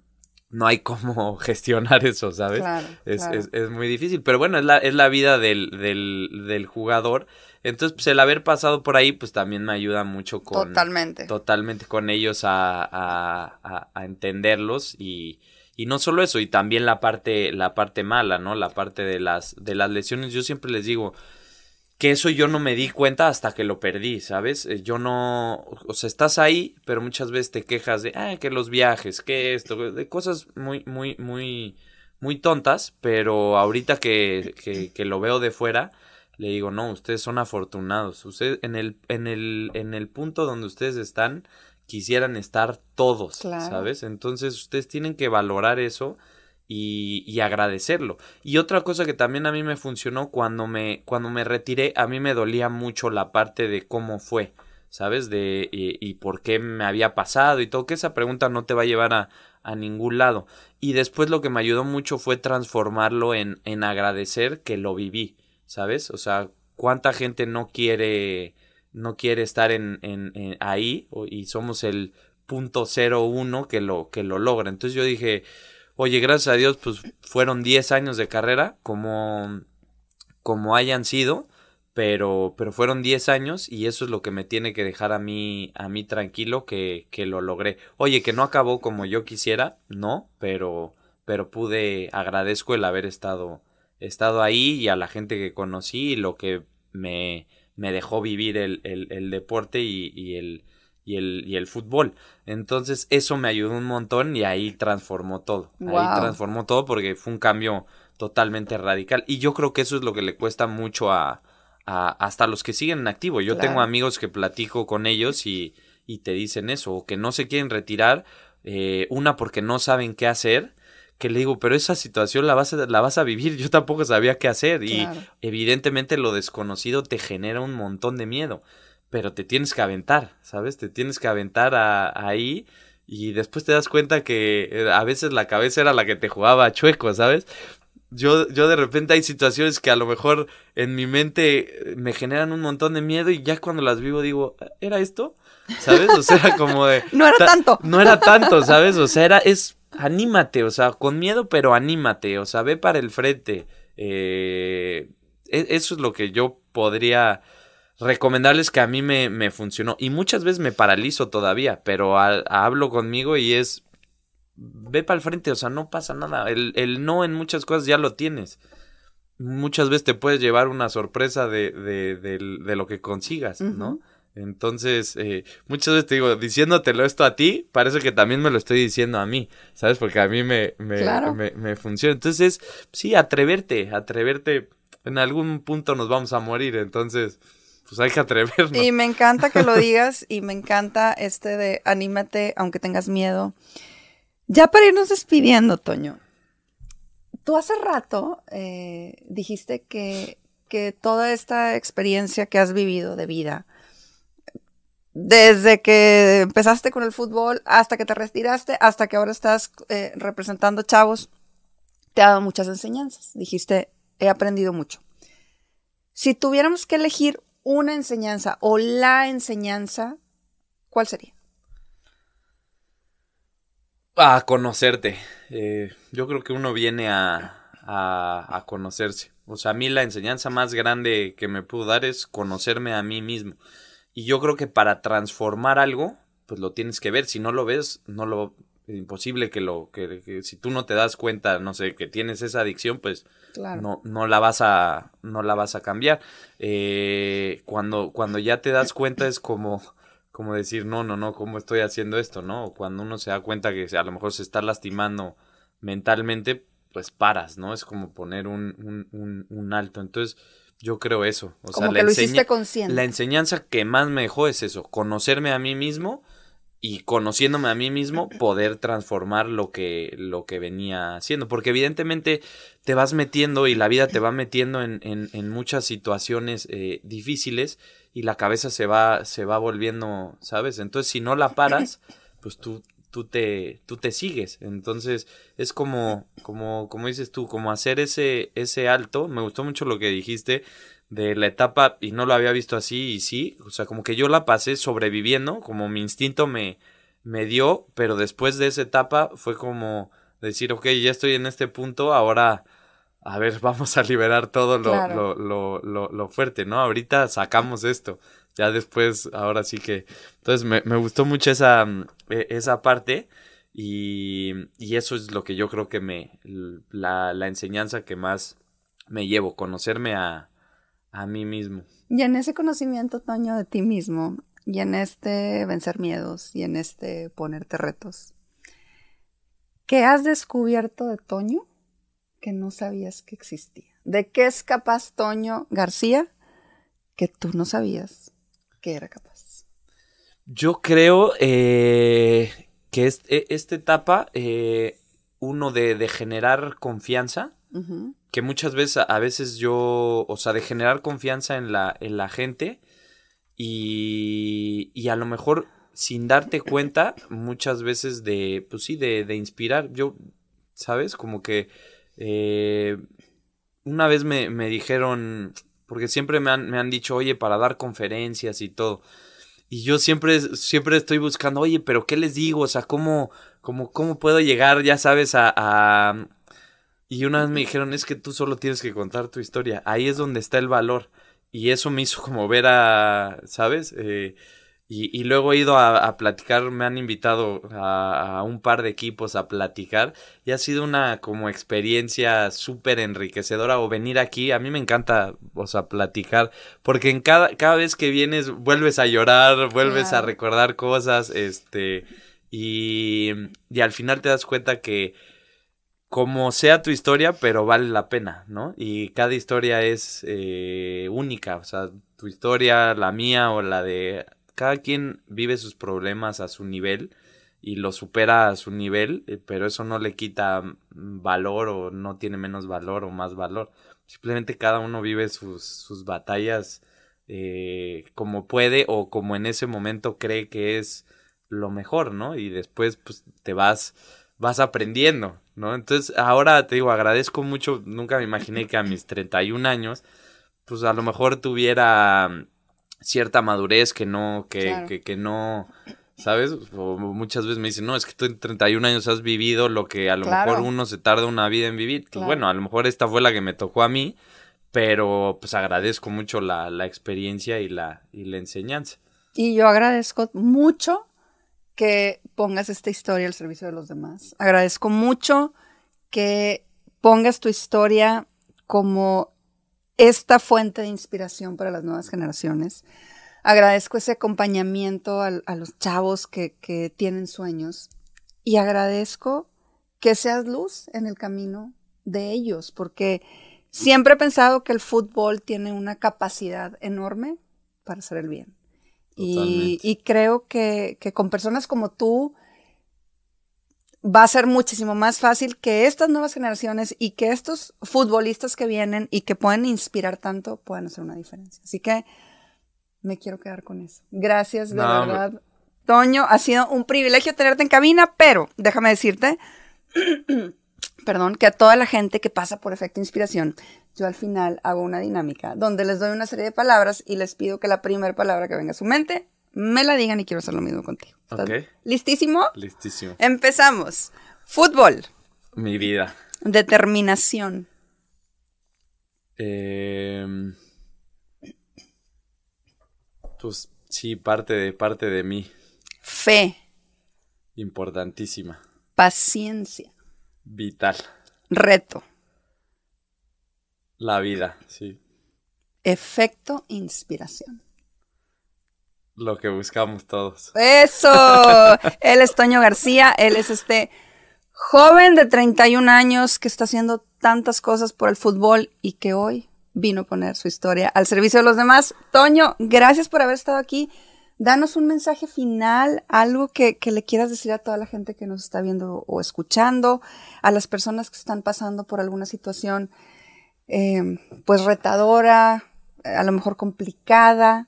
no hay cómo gestionar eso, ¿sabes? Claro, es, Es, muy difícil. Pero bueno, es la, es la vida del, del, jugador. Entonces, pues el haber pasado por ahí, pues también me ayuda mucho con... Totalmente. Totalmente con ellos a, a, a, a entenderlos y, y no solo eso, y también la parte, la parte mala, ¿no? La parte de las, de las lesiones. Yo siempre les digo, que eso yo no me di cuenta hasta que lo perdí, ¿sabes? Eh, yo no, o sea, estás ahí, pero muchas veces te quejas de, ah, que los viajes, que esto, de cosas muy, muy, muy, muy tontas, pero ahorita que, que, que lo veo de fuera, le digo, no, ustedes son afortunados, ustedes, en el, en el, en el punto donde ustedes están, quisieran estar todos, ¿sabes? Entonces ustedes tienen que valorar eso y, agradecerlo. Y otra cosa que también a mí me funcionó cuando me, cuando me retiré, a mí me dolía mucho la parte de cómo fue, ¿sabes? De eh, y, por qué me había pasado y todo, que esa pregunta no te va a llevar a, ningún lado. Y después lo que me ayudó mucho fue transformarlo en, agradecer que lo viví, ¿sabes? O sea, cuánta gente no quiere no quiere estar en, en, ahí y somos el punto cero uno que lo que lo logra. Entonces yo dije, Oye, gracias a Dios, pues fueron 10 años de carrera, como, como hayan sido, pero, pero fueron 10 años y eso es lo que me tiene que dejar a mí, a mí tranquilo que, que lo logré. Oye, que no acabó como yo quisiera, no, pero, pero pude, agradezco el haber estado, estado ahí y a la gente que conocí y lo que me, me dejó vivir el, deporte y el y el, y el fútbol. Entonces eso me ayudó un montón y ahí transformó todo. Ahí transformó todo porque fue un cambio totalmente radical. Y yo creo que eso es lo que le cuesta mucho a, hasta los que siguen en activo. Yo tengo amigos que platico con ellos y, y, te dicen eso, o que no se quieren retirar, eh, una porque no saben qué hacer que le digo, pero esa situación la vas a, la vas a vivir, yo tampoco sabía qué hacer y evidentemente lo desconocido te genera un montón de miedo pero te tienes que aventar, ¿sabes? Te tienes que aventar ahí y después te das cuenta que eh, a veces la cabeza era la que te jugaba chueco, ¿sabes? Yo, yo de repente hay situaciones que a lo mejor en mi mente eh, me generan un montón de miedo y ya cuando las vivo digo, ¿era esto? ¿Sabes? O sea, como de... no era tanto. No era tanto, ¿sabes? O sea, era, es, anímate, o sea, con miedo, pero anímate, o sea, ve para el frente. Eh, e, eso es lo que yo podría recomendarles que a mí me, funcionó. Y muchas veces me paralizo todavía, pero hablo conmigo y es, ve para el frente, o sea, no pasa nada. El, no en muchas cosas ya lo tienes. Muchas veces te puedes llevar una sorpresa de, lo que consigas, ¿no? Entonces, eh, muchas veces te digo, diciéndotelo esto a ti, parece que también me lo estoy diciendo a mí, ¿sabes? Porque a mí me, me funciona. Entonces, sí, atreverte, atreverte. En algún punto nos vamos a morir, entonces pues hay que atrevernos. Y me encanta que lo digas y me encanta este de anímate aunque tengas miedo. Ya para irnos despidiendo, Toño, tú hace rato eh, dijiste que, toda esta experiencia que has vivido de vida, desde que empezaste con el fútbol hasta que te retiraste, hasta que ahora estás eh, representando chavos, te ha dado muchas enseñanzas. Dijiste, he aprendido mucho. Si tuviéramos que elegir una enseñanza o la enseñanza, ¿cuál sería? A conocerte. Eh, yo creo que uno viene a, a conocerse. O sea, a mí la enseñanza más grande que me pudo dar es conocerme a mí mismo. Y yo creo que para transformar algo, pues lo tienes que ver. Si no lo ves, no lo, es imposible que lo que, si tú no te das cuenta no sé que tienes esa adicción pues no no la vas a no la vas a cambiar eh, cuando cuando ya te das cuenta es como como decir no no no cómo estoy haciendo esto no cuando uno se da cuenta que a lo mejor se está lastimando mentalmente pues paras no es como poner un un, alto entonces yo creo eso como que lo hiciste consciente. la enseñanza que más me dejó es eso conocerme a mí mismo y conociéndome a mí mismo, poder transformar lo que, lo que venía haciendo. Porque evidentemente te vas metiendo y la vida te va metiendo en, en, en muchas situaciones eh, difíciles y la cabeza se va, se va volviendo, ¿sabes? Entonces, si no la paras, pues tú, tú, te, tú te sigues. Entonces, es como, como, como dices tú, como hacer ese, ese alto. Me gustó mucho lo que dijiste de la etapa y no lo había visto así y sí, o sea, como que yo la pasé sobreviviendo, como mi instinto me, me dio, pero después de esa etapa fue como decir, ok, ya estoy en este punto, ahora, a ver, vamos a liberar todo lo, lo, fuerte, ¿no? Ahorita sacamos esto, ya después, ahora sí que... Entonces, me, gustó mucho esa, e, esa parte. Y, y, eso es lo que yo creo que me. la enseñanza que más me llevo, conocerme a, a mí mismo. Y en ese conocimiento, Toño, de ti mismo, y en este vencer miedos, y en este ponerte retos, ¿qué has descubierto de Toño que no sabías que existía? ¿De qué es capaz Toño García que tú no sabías que era capaz? Yo creo eh, que e, esta etapa, eh, uno de generar confianza, que muchas veces, a veces yo, o sea, de generar confianza en la, en la gente y, a lo mejor sin darte cuenta muchas veces de, pues sí, de, inspirar. Yo, ¿sabes? Como que eh, una vez me, dijeron, porque siempre me han, me han dicho, oye, para dar conferencias y todo. Y yo siempre, siempre estoy buscando, oye, pero ¿qué les digo? O sea, ¿cómo, como cómo puedo llegar, ya sabes, a, y una vez me dijeron, es que tú solo tienes que contar tu historia. Ahí es donde está el valor. Y eso me hizo como ver a, ¿sabes? Eh, y, luego he ido a, platicar, me han invitado a, un par de equipos a platicar y ha sido una como experiencia súper enriquecedora o venir aquí, a mí me encanta, o sea, platicar, porque en cada, cada vez que vienes vuelves a llorar, vuelves a recordar cosas, este, y, y al final te das cuenta que como sea tu historia, pero vale la pena, ¿no? Y cada historia es eh, única, o sea, tu historia, la mía o la de... Cada quien vive sus problemas a su nivel y lo supera a su nivel, eh, pero eso no le quita mm, valor o no tiene menos valor o más valor. Simplemente cada uno vive sus, batallas eh, como puede o como en ese momento cree que es lo mejor, ¿no? Y después pues te vas, vas aprendiendo. ¿no? Entonces, ahora te digo, agradezco mucho, nunca me imaginé que a mis 31 años, pues a lo mejor tuviera mm, cierta madurez que no, que, que, que, no, ¿sabes? muchas veces me dicen, no, es que tú en 31 años has vivido lo que a lo mejor uno se tarda una vida en vivir. Pues, bueno, a lo mejor esta fue la que me tocó a mí, pero pues agradezco mucho la, la experiencia y la, y la enseñanza. Y yo agradezco mucho que pongas esta historia al servicio de los demás. Agradezco mucho que pongas tu historia como esta fuente de inspiración para las nuevas generaciones. Agradezco ese acompañamiento a, los chavos que tienen sueños y agradezco que seas luz en el camino de ellos, porque siempre he pensado que el fútbol tiene una capacidad enorme para hacer el bien. Y, creo que, con personas como tú va a ser muchísimo más fácil que estas nuevas generaciones y que estos futbolistas que vienen y que pueden inspirar tanto puedan hacer una diferencia. Así que me quiero quedar con eso. Gracias, de verdad. Toño, ha sido un privilegio tenerte en cabina, pero déjame decirte perdón, que a toda la gente que pasa por efecto inspiración, yo al final hago una dinámica donde les doy una serie de palabras y les pido que la primera palabra que venga a su mente me la digan y quiero hacer lo mismo contigo. ¿Listísimo? Listísimo. Empezamos. Fútbol. Mi vida. Determinación. Eh, pues sí, parte de, parte de mí. Fe. Importantísima. Paciencia. Vital. Reto. La vida, sí. Efecto inspiración. Lo que buscamos todos. Eso. él es Toño García, él es este joven de 31 años que está haciendo tantas cosas por el fútbol y que hoy vino a poner su historia al servicio de los demás. Toño, gracias por haber estado aquí danos un mensaje final, algo que, le quieras decir a toda la gente que nos está viendo o escuchando, a las personas que están pasando por alguna situación, eh, pues retadora, a lo mejor complicada.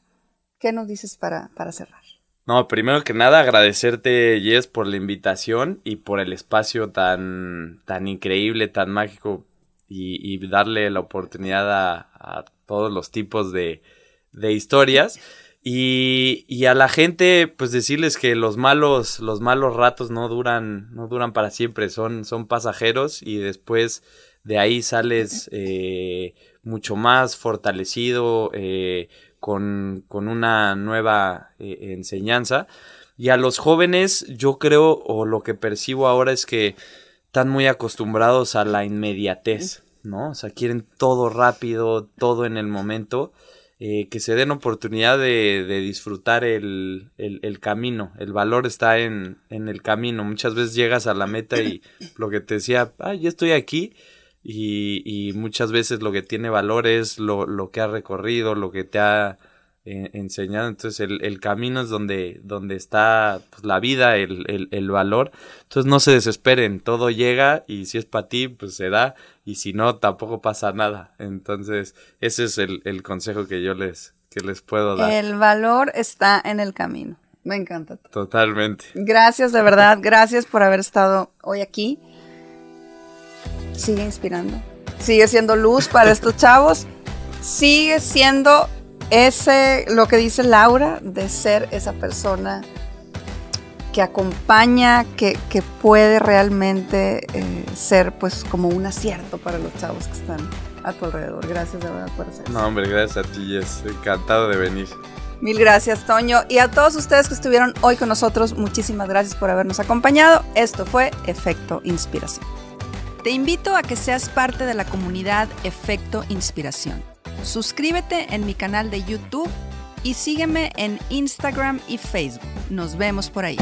¿Qué nos dices para, cerrar? No, primero que nada agradecerte, Jess, por la invitación y por el espacio tan, tan increíble, tan mágico y, darle la oportunidad a, a todos los tipos de, de historias. Y, y, a la gente, pues decirles que los malos, los malos ratos no duran, no duran para siempre, son, son pasajeros y después de ahí sales eh, mucho más fortalecido, eh, con, con, una nueva eh, enseñanza. Y a los jóvenes, yo creo, o lo que percibo ahora es que están muy acostumbrados a la inmediatez, ¿no? O sea, quieren todo rápido, todo en el momento. Eh, que se den oportunidad de, de disfrutar el, el, camino. El valor está en, el camino. Muchas veces llegas a la meta y lo que te decía, ah, ya estoy aquí. Y, y muchas veces lo que tiene valor es lo, lo que ha recorrido, lo que te ha enseñando Entonces el, camino es donde, donde está pues, la vida, el, valor. Entonces no se desesperen, todo llega y si es para ti, pues se da y si no, tampoco pasa nada. Entonces ese es el, consejo que yo les, que les puedo dar. El valor está en el camino. Me encanta. Totalmente. Gracias, de verdad. Gracias por haber estado hoy aquí. Sigue inspirando. Sigue siendo luz para estos chavos. Sigue siendo ese, lo que dice Laura, de ser esa persona que acompaña, que, puede realmente eh, ser pues como un acierto para los chavos que están a tu alrededor. Gracias de verdad por hacer No, hombre, gracias a ti, es encantado de venir. Mil gracias, Toño. Y a todos ustedes que estuvieron hoy con nosotros, muchísimas gracias por habernos acompañado. Esto fue Efecto Inspiración. Te invito a que seas parte de la comunidad Efecto Inspiración. Suscríbete en mi canal de YouTube y sígueme en Instagram y Facebook. Nos vemos por ahí.